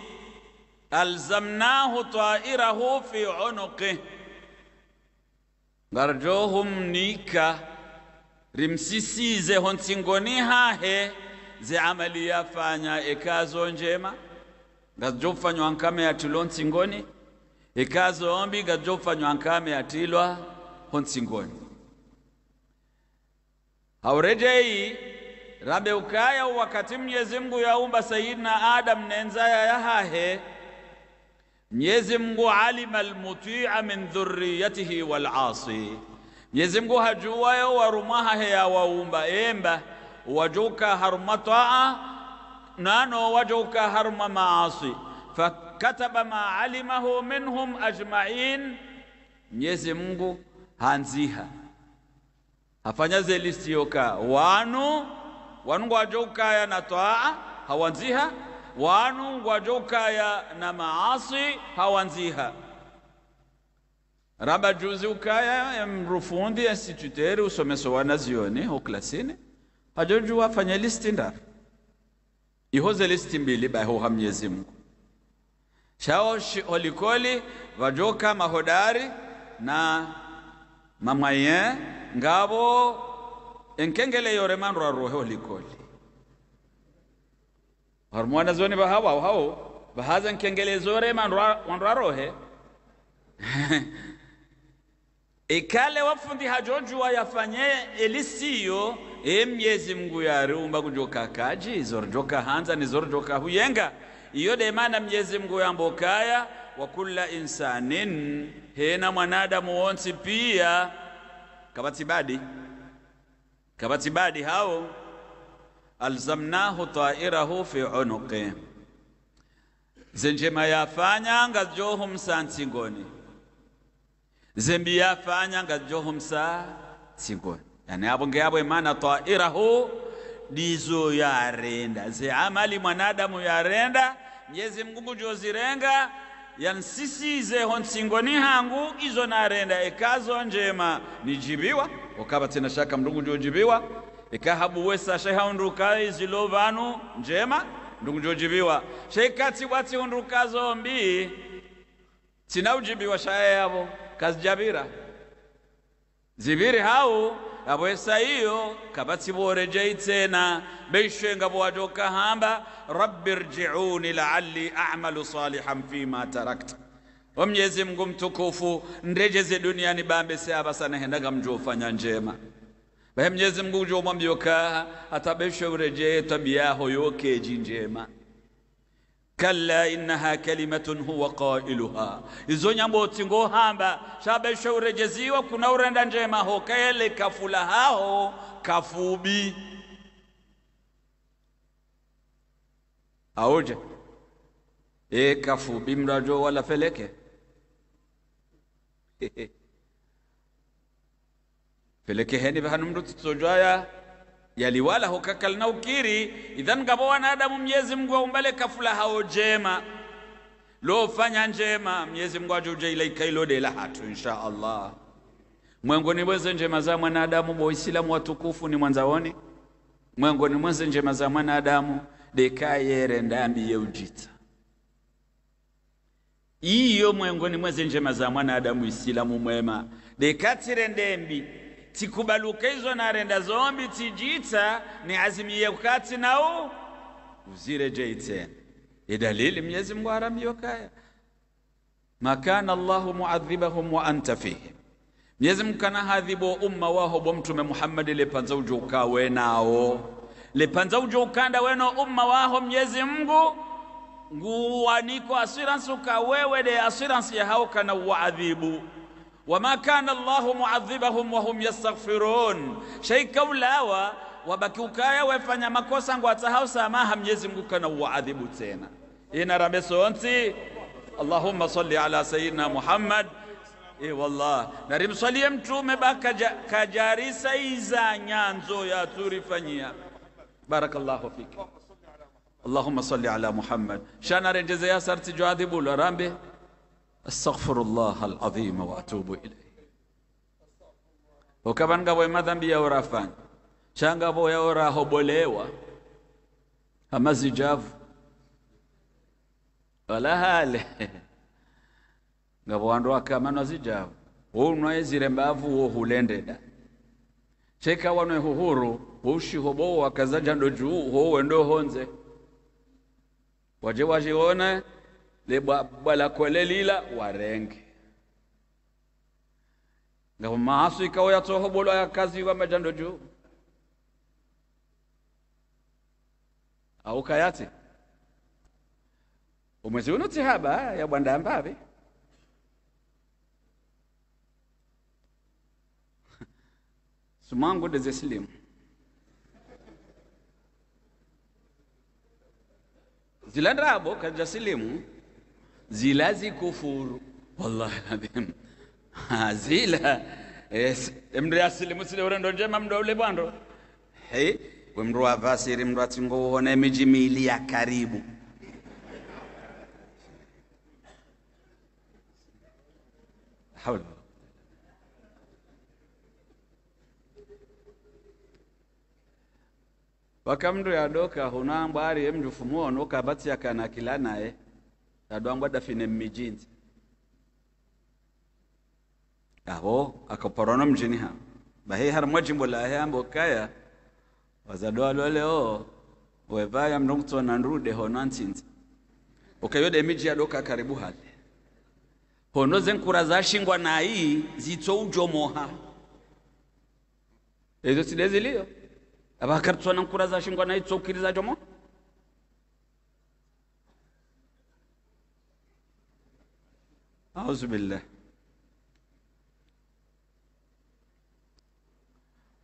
alzamnahu ta'irahu fi unuqih ngarjohumnika rimsisize hontsingoni hahe ze amali yafanya ekazo njema ngazjofanywa nkame yatulonsingoni ikazo ombi gajofa nkame atilwa honsingoni haurejei rabe ukaya wakati mnyezi mngu yaumba sayidina adam nenzaya yahahe mnyezi mungu alima almutia min dhuriyatihi walasi mnyezi mngu hajuwayo warumwahahe yawaumba emba wajuka haruma taa nano wajuka haruma maasi kataba ma alimahu minhum ajmain, Mwenyezi Mungu hanziha hafanyaze listi yoka wanu wanu ngwajokaya na twaa hawanziha wanu ngwajokaya na maasi hawanziha raba juzi ukaya ya instituteri usomeso wana zioni hoklasini hajojuwa fanya listi ndara ihoze listi mbili bahoha mnyezi Mungu chao holikoli vajoka mahodari na mamwaye ngabo enkengele yore manro roho holikoli harmona zoni vahawa hao vahaza enkengele zore manrwa rohe ikale <laughs> wafundi hajojua yafanye elisiyo emyezi mngu yari umba kujoka kaji zorjoka hanza ni zorjoka huyenga iyo demana mnyezi mngu yambokaya wa kulla insanin hena mwanadamu wonsi pia kabatibadi kabatibadi hao alzamnahu ta'irahu fi unuqi zenjema yafanya ngajoho msa ntsingoni zembi yafanya ngajoho msa ntsingoni yani abo ngeabwe mana ta'irahu ndizo yarenda ze amali mwanadamu yarenda mnyezi mngu jozirenga ze honsingoni hangu izo narenda ekazo njema nijibiwa okaba tena shaka mndungu jojibiwa ekahabu wesa shehaunduka izilo izilovanu njema ndungu jojibiwa shekati wati undukazo mbi tinaujibiwa shaye yavo jabira zibiri hau abo esayiyo kabatsi boreja itsena beishenga bwajoka hamba rabbi rjiuni laalli amalu salihan fima tarakta omnyezi mngu mtukufu nrejeze duniani bambe seabasana hendaga mjofanya njema bahe mnyezi mngu njomwambyokaha atabeshe ureje tabiyaho yokeji njema كلا إنها كلمة هو قائلها إذو نبو تنغو هامبا شاب شور جزيو وكنا ورندا جيما هو كيل كفولا هاو كفوبي أوجة إيه كفوبي مراجو ولا فلك فلك هني بها نمرو تتوجوها yaliwala hokakalina ukiri idhan ngabo wanadamu mnyezi mngu aumbale kafula hao jema lofanya njema mnyezi mngu ajuje ilaika ilodela hatu insha allah mwengoni mweze njema za mwanadamu bo boisilamu watukufu ni mwanzawoni mwengoni mweze njema za mwanadamu dekayere ndambi yeujita iyo mwengoni mweze njema za mwanadamu isilamu mwema dekatire ndembi tikubaluka narenda zombi tijita ni azimiye kukati nau uzire tena idalili Mwenyezi Mungu haramiyokaya makana Allahu muadhibahum wa anta fihim Mwenyezi Mungu kana hadhibu umma waho bo mtume Muhammad lepanza ujuka wenao lepanza nda weno umma waho mnyezi Mungu nguwaniko assurance ukawewe de assurance yahao kana waadhibu وما كان الله معذبهم وهم يستغفرون شيء كولاوا وبكوكايا وفنيا مكوسا واتهاو هم ميزم كنا وعذب تينا إن رمسونتي اللهم صل على سيدنا محمد اي والله نريم صليم تو مبكا كجاري سيزا نانزو يا توري فنيا بارك الله فيك اللهم صل على محمد شان رنجزيا سرتي جوادي بولو رامبي استغفر الله العظيم واتوب اليه ukabanga bwe madhambi yaorafanya changa bo yaorahobolewa amazi javu wala hale ngabo wandu akamanwa zijavu unwe zile mbavu wo hulendeda cheka wanwe huhuru ushi hobo wakazaja ndo juu ho wendo honze waje wajione le lila warenge ngabo maaso ikawo yatsohobolwa yakazi vamatando tu aukayati umwezi uno tsihaba ya bwanda ambave <laughs> silimu dezesilimu kaja silimu zilazikufuru wallahi ladhim azila yes. Eh, mndu asilimusile uri urendo njema mndu ule bwando hey. we mndu wavasiri mndu atsingoona miji miili ya karibu haula wakamndu yadoka hunambwari emjufumuonoka batsiakana kila naye eh dada wangu adafine mmijinzi abo akaparona mjini ha bahe harimwa jimbo la hayambo kaya wazadoa o wevaya na nrude hono antsinzi ukayode ya doka karibu hale hono zenkura zashingwa zito ujo moha ezo sideziliyo abakartsona nkura zashingwa hii zito ukiri zajomoha auzubillah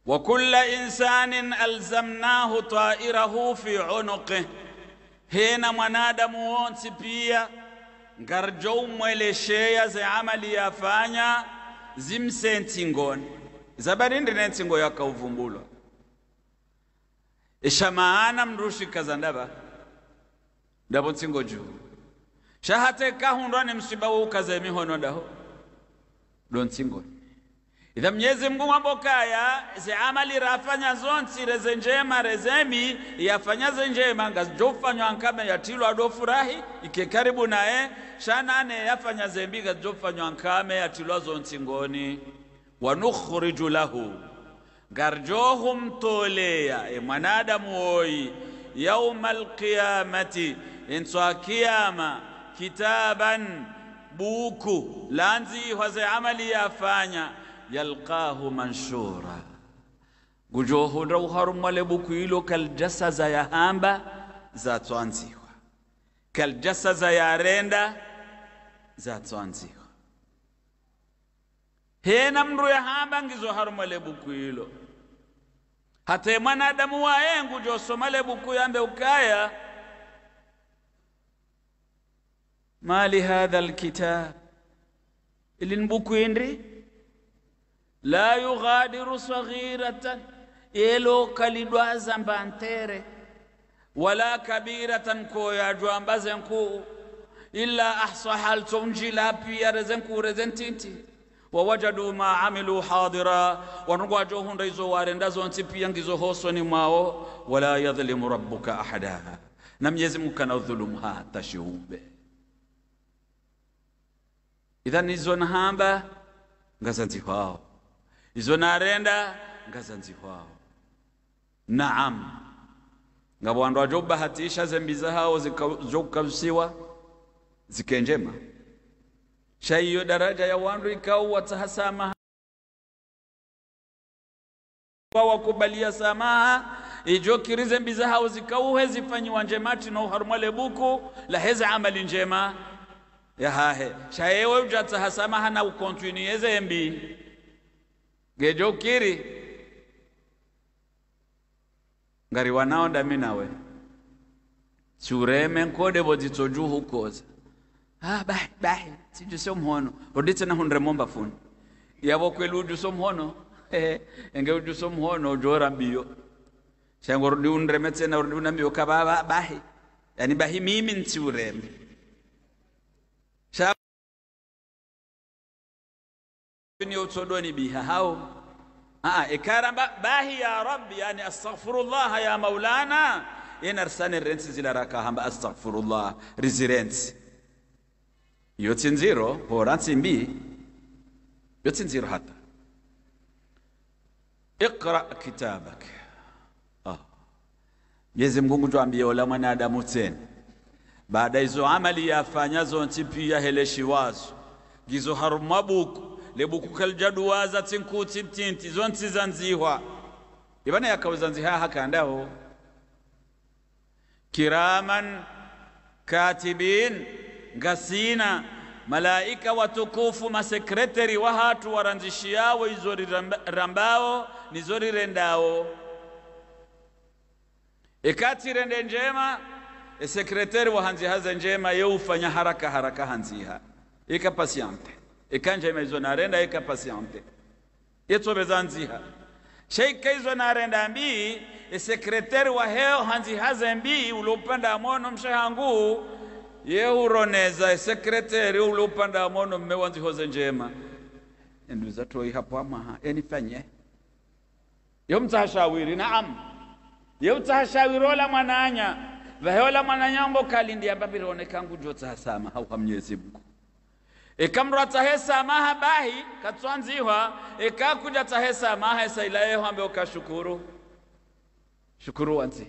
wa kulla insanin alzamnahu ta'irahu fi unuqih hena mwanadamu wonsi pia ngarjoumwelesheya ze amali yafanya zimse ntsingoni zabarindine ntsingo yakavumbulwa ishamaana mndushikaza ndaba ndabo ntsingo juu chahatekahundwane msiba wo ukazemihono daho donsingoni idha mnyezi mngu wambokaya ze amali rafanya zonsi reze njema rezemi yafanya ze njema ngazijofanywa nkame yatilwa adofurahi ike karibu naye shanane yafanya zembi ngazijofanywa nkame yatilwa zonsi ngoni wanukhriju lahu ngarjohu e mwanadamu oyi yauma alqiyamati inswa e kiyama kitaban buku lanzi waze amali yafanya yalqahu manshura gujohora uharumwale buku ilo za yahamba zatwanziwa kaljasaza yarenda zatwanziwa hena mndu yahamba ngizoharumale buku ilo hata mwanadamu waye josomale buku yambe ukaya ما لهذا الكتاب اللي نبوكو ينري لا يغادر صغيرة يلو كالدوا زمبانتيري ولا كبيرة كو يا جوان كو إلا أحصح التونجي لا بيا رزنكو رزنتينتي ووجدوا ما عملوا حاضرا ونقوى جوهن ريزو وارندازو انتبي ينجزو هوسوني ماو ولا يظلم ربك أحدا نم يزمك نظلم هاتا شهوبه idhani izo nhamba ngazanzihwawo izo narenda kwao naam ngabo wandu wajobahatisha zembi hao zikajokukavisiwa zikenjema shaiyo daraja ya wandu ikau watahasamaha wakubalia samaha ijokiri mbiza hao zikauhe zifanyiwa njemati tino uharumwale buku laheza amali njema yahahe shayewe ujatsa hasamaha na ukontinue zembi gejo ukiri ngari wanao ndami nawe chureme nkode bozitso juu hukoza ah bahi bahi sinju sio mhono oditse na hundre momba funi yabo kwelu uju so mhono eh enge uju so mhono ujora mbio shango rudi unremetse na rudi unambio kababa bahi yani bahi mimi nsiureme يوتسودوني بها هاو آه إكارم باهي يا يعني أستغفر الله يا مولانا إن أرسان الرنس زي لراكاهم أستغفر الله رزيرنس هو رانسين بي يوتنزيرو حتى اقرأ كتابك آه Mwenyezi Mungu tuambie mwanadamu tena, baada hizo amali yafanyazo ntipia heleshiwazo جيزو harumabuku lebukukal jaduwa zatsinkutsi mtinti zonsi zanzihwa ibana yakawuza nziha hakandaho kiraman katibin ngasina malaika watukufu masekreteri wahatu waranzishiyawo izori rendao nizorirendawo rende njema esekreteri wahanzihaze njema yeufanya haraka haraka hanziha ika ekanja imazonarenda ekapasiante yetsobeza nziha sheika narenda mbii esekretari wa heo hanzihaze mbii ulopanda mono mshehangu yeuroneza esekretari ulopanda mono mmewanzihoze njema enduza toi hapo amaha enifanye yomtsahashawiri naam yeutsahashawirola mwananya vaheola mwananyambo kalindia mbabironeka ngujo hauha mnyezi mungu ekamrwatsa hesamaha bahi katswanziwa ekakuda tsa hesamaha esailayeho ambe ukashukuru shukuru wanzi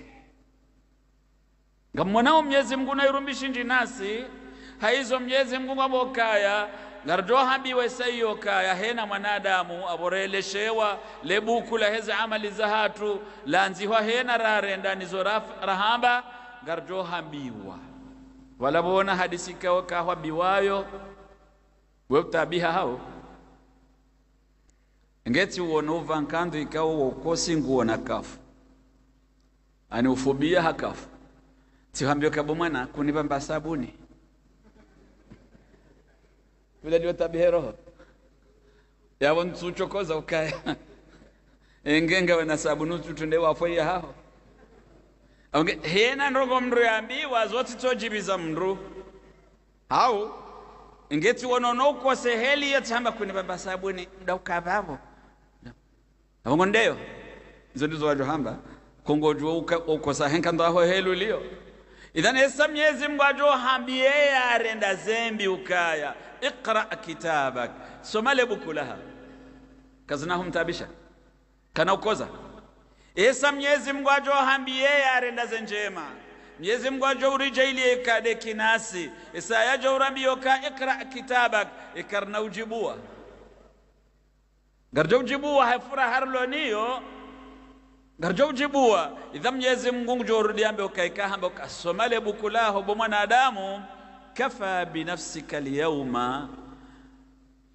ngammonao mnyezi mngu nairumbishinji nasi haizo mnyezi mngu ngwabokaya ngardohabiwe saiyokaya hena mwanadamu aboreleshewa lebuku la heze amali za hatu hena rarenda nizo rahamba ngardohabiwa walabona hadisi kawo kahwa biwayo we utabiha hao ngeti uonova nkandu ikawa nguo nguona kafu ani ufobia hakafu tihambio mwana kunivamba sabuni vile ndio tabihe roho yavo nsuchokoza ukaya <laughs> engenga wena sabuni ututunde wafoia hao hena ndogo mndu yambiwa zoti mndu hau ingetiwa nonoukose heli yatsihamba kwene pabasa abwene mdaukapavo avongo ndeyo izo ndizo wajohamba kongojuwa ukosa henkando aho helu liyo idhani esa mnyezi mungu ajohambiyeya arenda zembi ukaya iqra kitabak somale bukulaha laha kazinahu mtabisha kana ukoza esa mnyezi mungu ajohambiyeya arenda zenjema njema Mwenyezi Mungu ajourija ili ikade kinasi isaya jourambi yoka ikra kitabak ikarna ujibua garjo ujibua haifura harlo niyo garjo ujibua idha Mwenyezi Mungu jorudiambe ukaikahamba ukasomale buku laho bomwanadamu kafa binafsika lyauma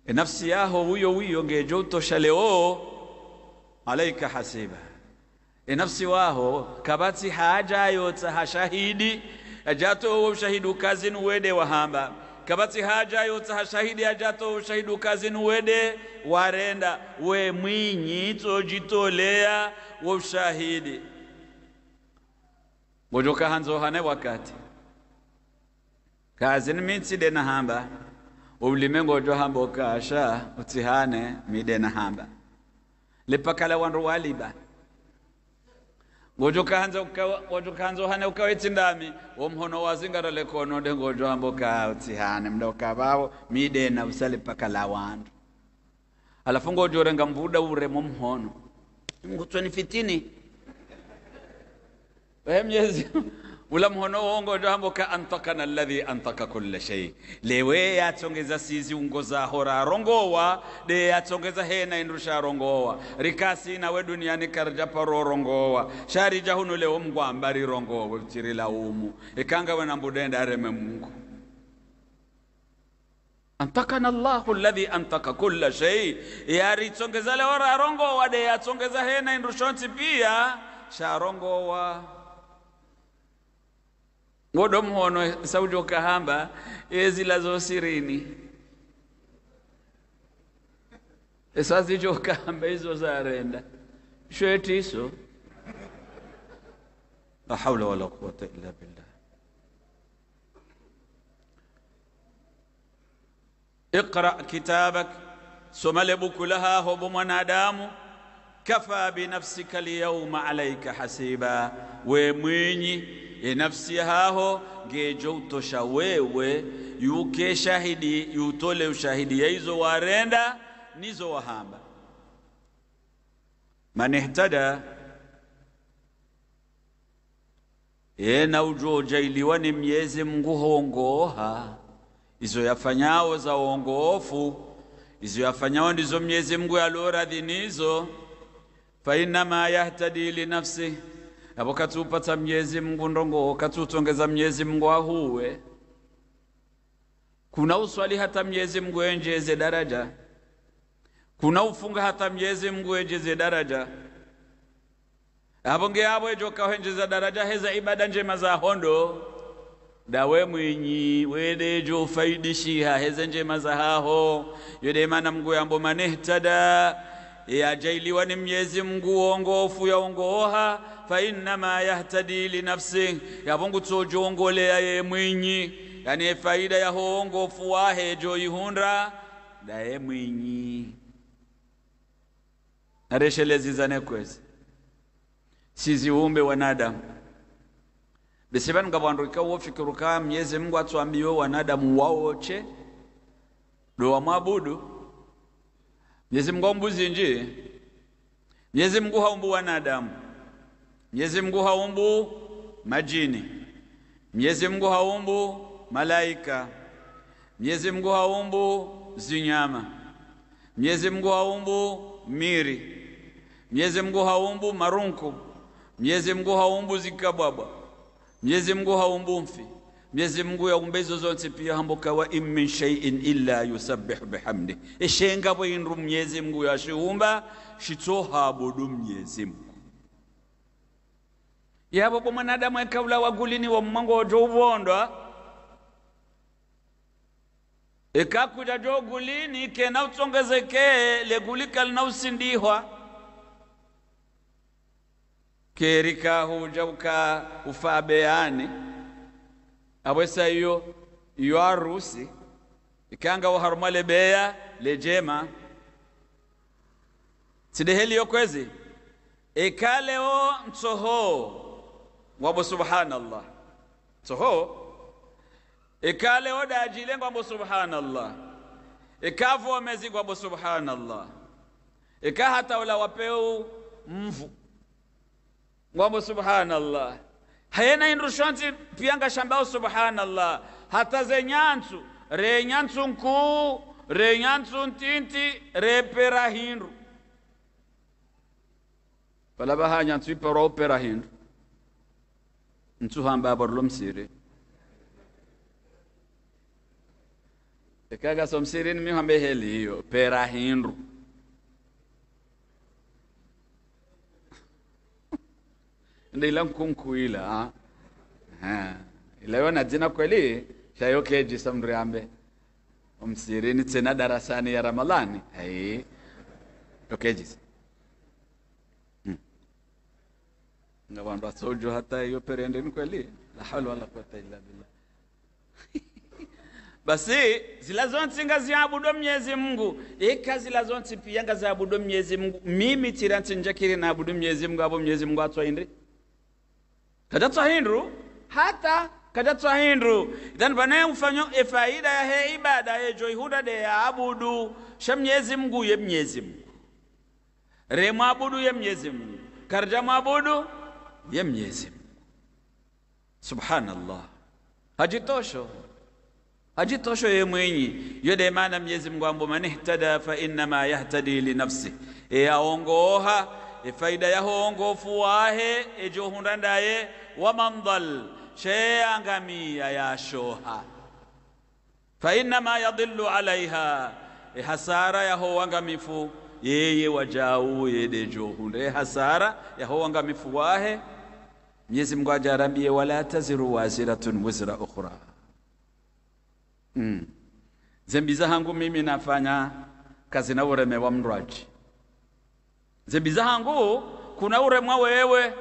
nafsi yaho wiyo wiyo ngejo utoshale oo alaika hasiba enafsi waho kabatsi hajayotsa hashahidi ajatowa ushahidi ukazi nuwede wahamba kabatsi hajayotsa hashahidi ajato ushahidi ukazi nuwede warenda we mwinyi tsojitolea wa ushahidi hanzo hane wakati kazi nimitsi na hamba ulimengo jo hamba kasha utsihane mide hamba lipakala wandu waliba gojo kahanza ukawa gojo kahanza hane ukawa tsindami wo mhono wazingara lekono de gojo ambo ka utsihane mdoka mide na usale paka lawandu alafu gojo renga mvuda ure mu mhono ngutsweni fitini wewe mnyezi ula hono wongo ka antaka antakana alladhi antaka kulla shay lewe yatsongeza sizi ungoza hora rongowa de yatsongeza hena indrusha rongowa rikasi nawe duniani karja paro rongowa sharija huno leo mgwambari rongowe tirila umu ikanga wena mbudenda areme mungu antakana Allahu alladhi antaka kulla shay yaritsongeza leo rongowa de yatsongeza hena indushonti pia sharongowa ngodomhono sauti okahamba ezila sirini esazicho okahamba izo zarenda shwetiso la haula wala quwata illa billah iqra kitabak somale buku laha mwanadamu kafa binafsika lyauma alaika hasiba, we mwinyi enafsi haho ngejo utosha wewe, yuke shahidi yutole ushahidi ya hizo warenda nizo wahamba. man ihtada yena ujojailiwa ni Mwenyezi Mungu hongoha izo yafanyao za wongoofu izo yafanyao ndizo Mwenyezi Mungu yaloradhi nizo fainama yahtadi linafsi abo katsupatsa mnyezi mngu ndongo katsutsongeza mnyezi mngu ahuwe kuna uswali hata myezi mngu enjeze daraja kuna ufunga hata myezi mngu enjeze daraja abonge abo ejo kahenjeza daraja heza ibada njema za hondo dawe mwinyi wedejo faidishi heze njema za haho yodemana mngu yambo manehtada yajailiwa ni Mwenyezi Mungu uongofu yaongoha fa innama yahtadi linafsi yapongu tsojongolea ye mwinyi yani faida ya hongofu wahejo ihunda daye mwinyi zane kwezi siziumbe wanadamu bisibani ngavwanduika wofikiruka Mwenyezi Mungu atwambiwe wanadamu wawoche do wamwabudu Mwenyezi Mungu haumbuzi nje. Mwenyezi Mungu haumbu wanadamu. Mwenyezi Mungu haumbu majini. Mwenyezi Mungu haumbu malaika. Mwenyezi Mungu haumbu zinyama. Mwenyezi Mungu haumbu miri. Mwenyezi Mungu haumbu marunku. Mwenyezi Mungu haumbu zikabwabwa. Mwenyezi Mungu haumbu mfi. Mwenyezi Mungu hizo zozonse pia hamboka wa in min shay'in illa yusabbihu bihamdi eshenga bwe inru Mwenyezi Mungu shito habudu Mwenyezi Mungu yabo bo mwanadamu ekaula wagulini wa mmango woto ubondwa ekakwita jogulini kena utsongezeke legulika lina usindihwa kerika huja uka ufa beyani awesa hiyo iyo arusi ikanga uharuma lebeya lejema sideheliyo kwezi ikaleo mtsoho wabu subhanallah tsoho ikaleo dajile wabu subhanallah ikavomezi wabu subhanallah ikahataula wapeu mvu Wabu subhanallah hayena inrushonzi pianga shambao subhanallah hata zenyansu renyansu nkuu renyansu ntinti repera hindu palaba ha nyansu ipera opera hindu nsu hamba aborlomsire ekagasomsireni mihamba eheli iyo pera hindu ndi ila nkunkuila ilayo najina kweli shayo shayokejisa mriambe umsirini tena darasani ya ramalani hai tokejisa hmm. na wandu asojo hata hiyo perendeni kweli la hawla wala quwwata illa billah <laughs> basi zilazonsi ngaziyabudwa mnyezi mungu ika zilazonsi pia ngaziyabudwa mnyezi mungu mimi tiransi njakiri naabudu mnyezi mungu abo mnyezi mungu atwaindri kadatsa hindru hata kadatsa hindru idhan bane ufanyo efaida ya he ibada ye joihuda de ya abudu sha mnyezi mngu ye mnyezi mgu re mwabudu ye mnyezi mgu karja mwabudu ye mnyezi mgu subhanallah hajitosho hajitosho ye mwenyi yode mana mnyezi mgu ambo manihtada fa innama yahtadi linafsi eyaongooha efaida yaho ongofu wahe ejohunda ndaye ومن ضل شيئا غميا يا شوها فإنما يضل عليها ihasara yahowangamifu yeye wajauye dejohunde hasara yahowangamifu wahe Mwenyezi Mungu ajarambiye wala taziru waziratun wizra ukhra mm. zembi zahangu mimi nafanya kazi na ureme wa mraji zembi zahangu kuna uremwa wewe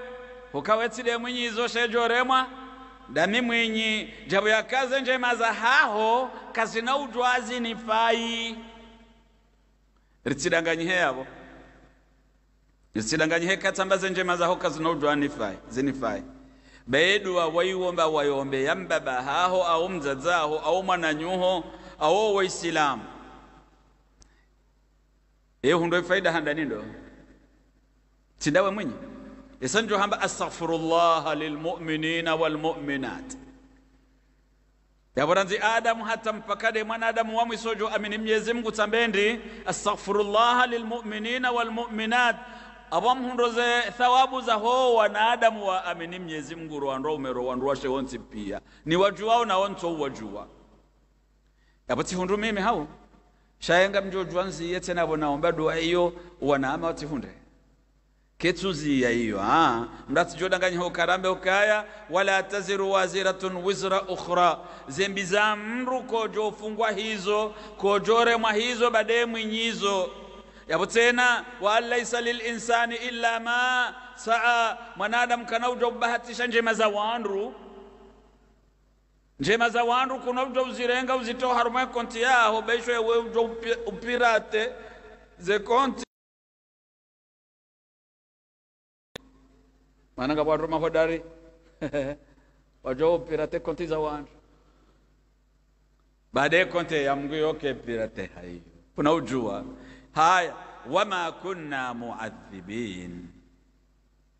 hukawetsile mwinyi izoshe joremwa dami mwinyi jabu yakaze njema za haho kazina ujwazi nifai ritsidanganyihe yabo ritsidanganyihe katsambaze njema zaho kazina ujwa nifai zinifai beeduwa waiwomba wayombe yambaba haho au mzadzaho au mwananyuho au waisilamu ehundo ifaida handanindo tsindawe mwinyi isanjo hamba astaghfirullah lilmu'minina walmu'minat yaboranzi adamu hata mpakade mwanadamu wamwe sojo amini mnyezi mungu tambendi astaghfirullah lilmu'minina walmu'minat awamhundoze thawabu za ho wanadamu wa amini mnyezi mungu rwandwa umero wandwashe wonsi pia ni wajuwao na wonto wajua yapati hundu mimi hao shayenga mjojwanzi yete nabo naomba dua hiyo wanaama watihunde ketuziya iyo mratijodanganya hokarambe hokaya wala taziru waziratun wizra ukhra zembi za kojo kojofungwa hizo kojoremwa hizo badaye mwinyizo yapo tena wa an lilinsani illa ma saa mwanadamu ubahatisha njema za wandu njema za wandu kunaujo uzirenga uzito rumwe konti yaho ya we ujo upirate ze konti mana gaba dhuma hodari wajo pirate konti zawan baadaye konte ya mgu yoke pirate hai kuna ujua haya wama kunna muadhibin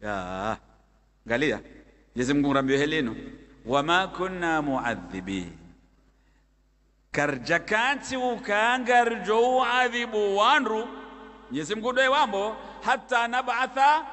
ya galia jezi mgu mrambio helino wama kunna muadhibin karjakanti ukaangarjo uadhibu wanru nyezi mgu doe wambo hata nabatha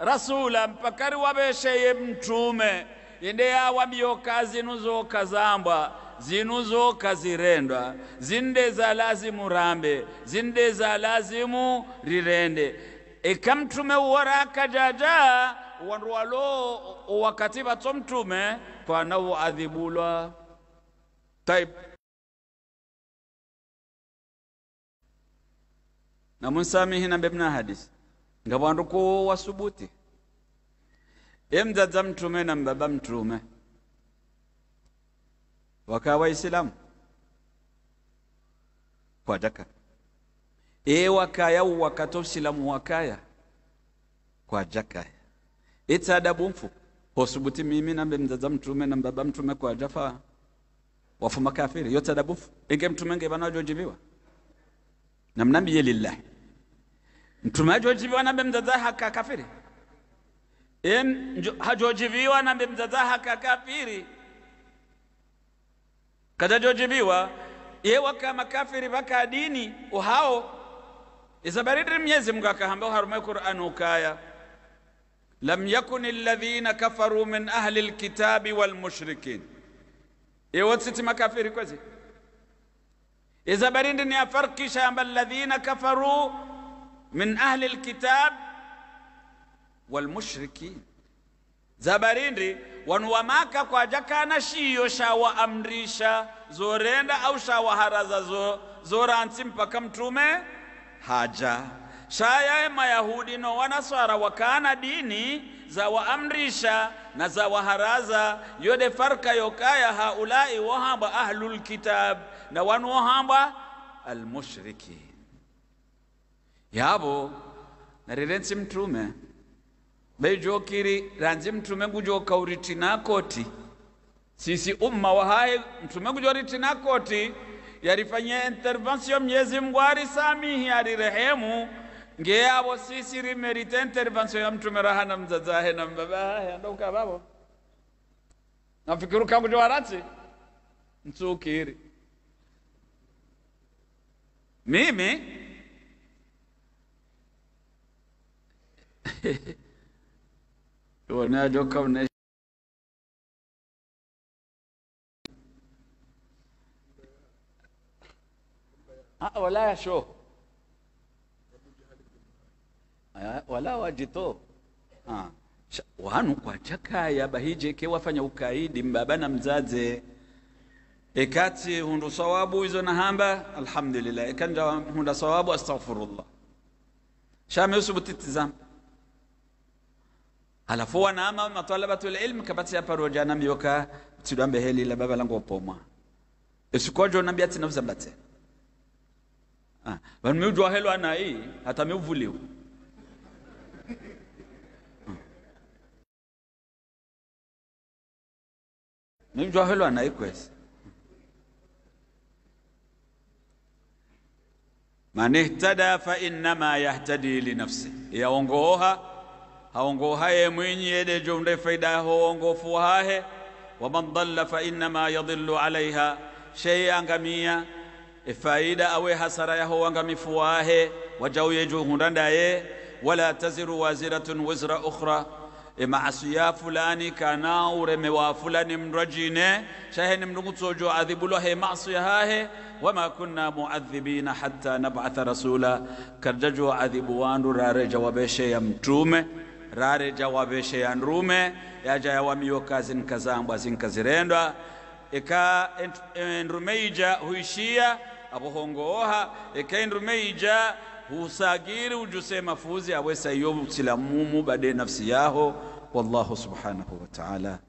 rasula mpakari wavesheye mtume inde yawambiyoka zinu zoka zambwa zinu zoka zirendwa zinde za lazimu rambe zinde za lazimu rirende eka mtume uwaraka jaja wandu walo wakati vatso mtume pana uadhibulwa taip namunsamihina mbemna hadisi nga bwandu kuwasubuti emdzadza mtume na mbaba mtume wakaa waisilamu kwataka e wakaya uwakata usilamu wakaya kwajakaya itsadabu mfu hosubuti mimi nambe mdzadza mtume na mbaba mtume kwajafa wafuma kafiri yotadabufu inge mtume ngebanajojibiwa namnambiye lillahi mtume na nambe mdhadhahaka kafiri em na nambe mdhadhahaka kafiri katajojibiwa yewa kama kafiri vaka dini uhao izabaridri mnyezi mga akahamba harumai qur'an ukaya lam yakun alladhina kafaru min ahli alkitabi walmushrikin yewa tsiti makafiri kwezi isabarindi ni afarkisha amba alladhina kafaru min ahli lkitab walmushrikin zabarindi wanu wamaka kwajakana shiyo shawaamrisha zorenda au shawaharaza zo, zoransi mpaka mtume haja shaya mayahudi no wanaswara wakana dini za waamrisha na za waharaza yode farka yokaya haulai wohamba ahlulkitab na wanu almushrikin yabo narirensi mtume beijokiri ranzi mtume gujoka uritina koti sisi umma hai mtume gujo ritina koti yarifanya intervention mnyezi mngu arisamihi arirehemu ngeyavo sisi rimerite intervention ya mtume na mzazahe na mbabahe andauka babo nafikiru kangu jo harati mimi ولا يا شو ولا واجتو ها وهانو كو تشكايا بهيجي كي وفنيا وكايدي مبابا مزازي ايكاتي هوندو صوابو اذا نهامبا الحمد لله كان هوندو صوابو استغفر الله شامي يوسف تتزامبا alafu wanaama matalabatul ilm kabatsi aparoja namyoka tidambe heli la baba langu opomwa esikojo nambia tina uzabate ah banu mjua helo ana hii hata meuvuliwa mjua helo ana hii kwesi man ihtada fa innama yahtadi li nafsi yaongooha هونغو هاي مين يدي جون رفيدا هونغو فو ومن ضل فإنما يضل عليها شيء أنغمية إفايدة أو هسرة هو أنغمي فو هاي وجو يجو هنداي ولا تزر وزيرة وزر أخرى إما عسيا فلاني كانا ورموا فلان مرجين شاهن مرمتو جو عذب له معصي هاي وما كنا معذبين حتى نبعث رسولا كرججو عذبوان رار جوابشي يمتومه rare jawabeshe ya nrume yaja yawamiyo kazi nkazambwa zinkazirendwa eka e, ija huishia apohongooha eka ija husagiri ujuse mafuzi awesa iyo silamumu bade nafsi yaho wallahu subhanahu wa ta'ala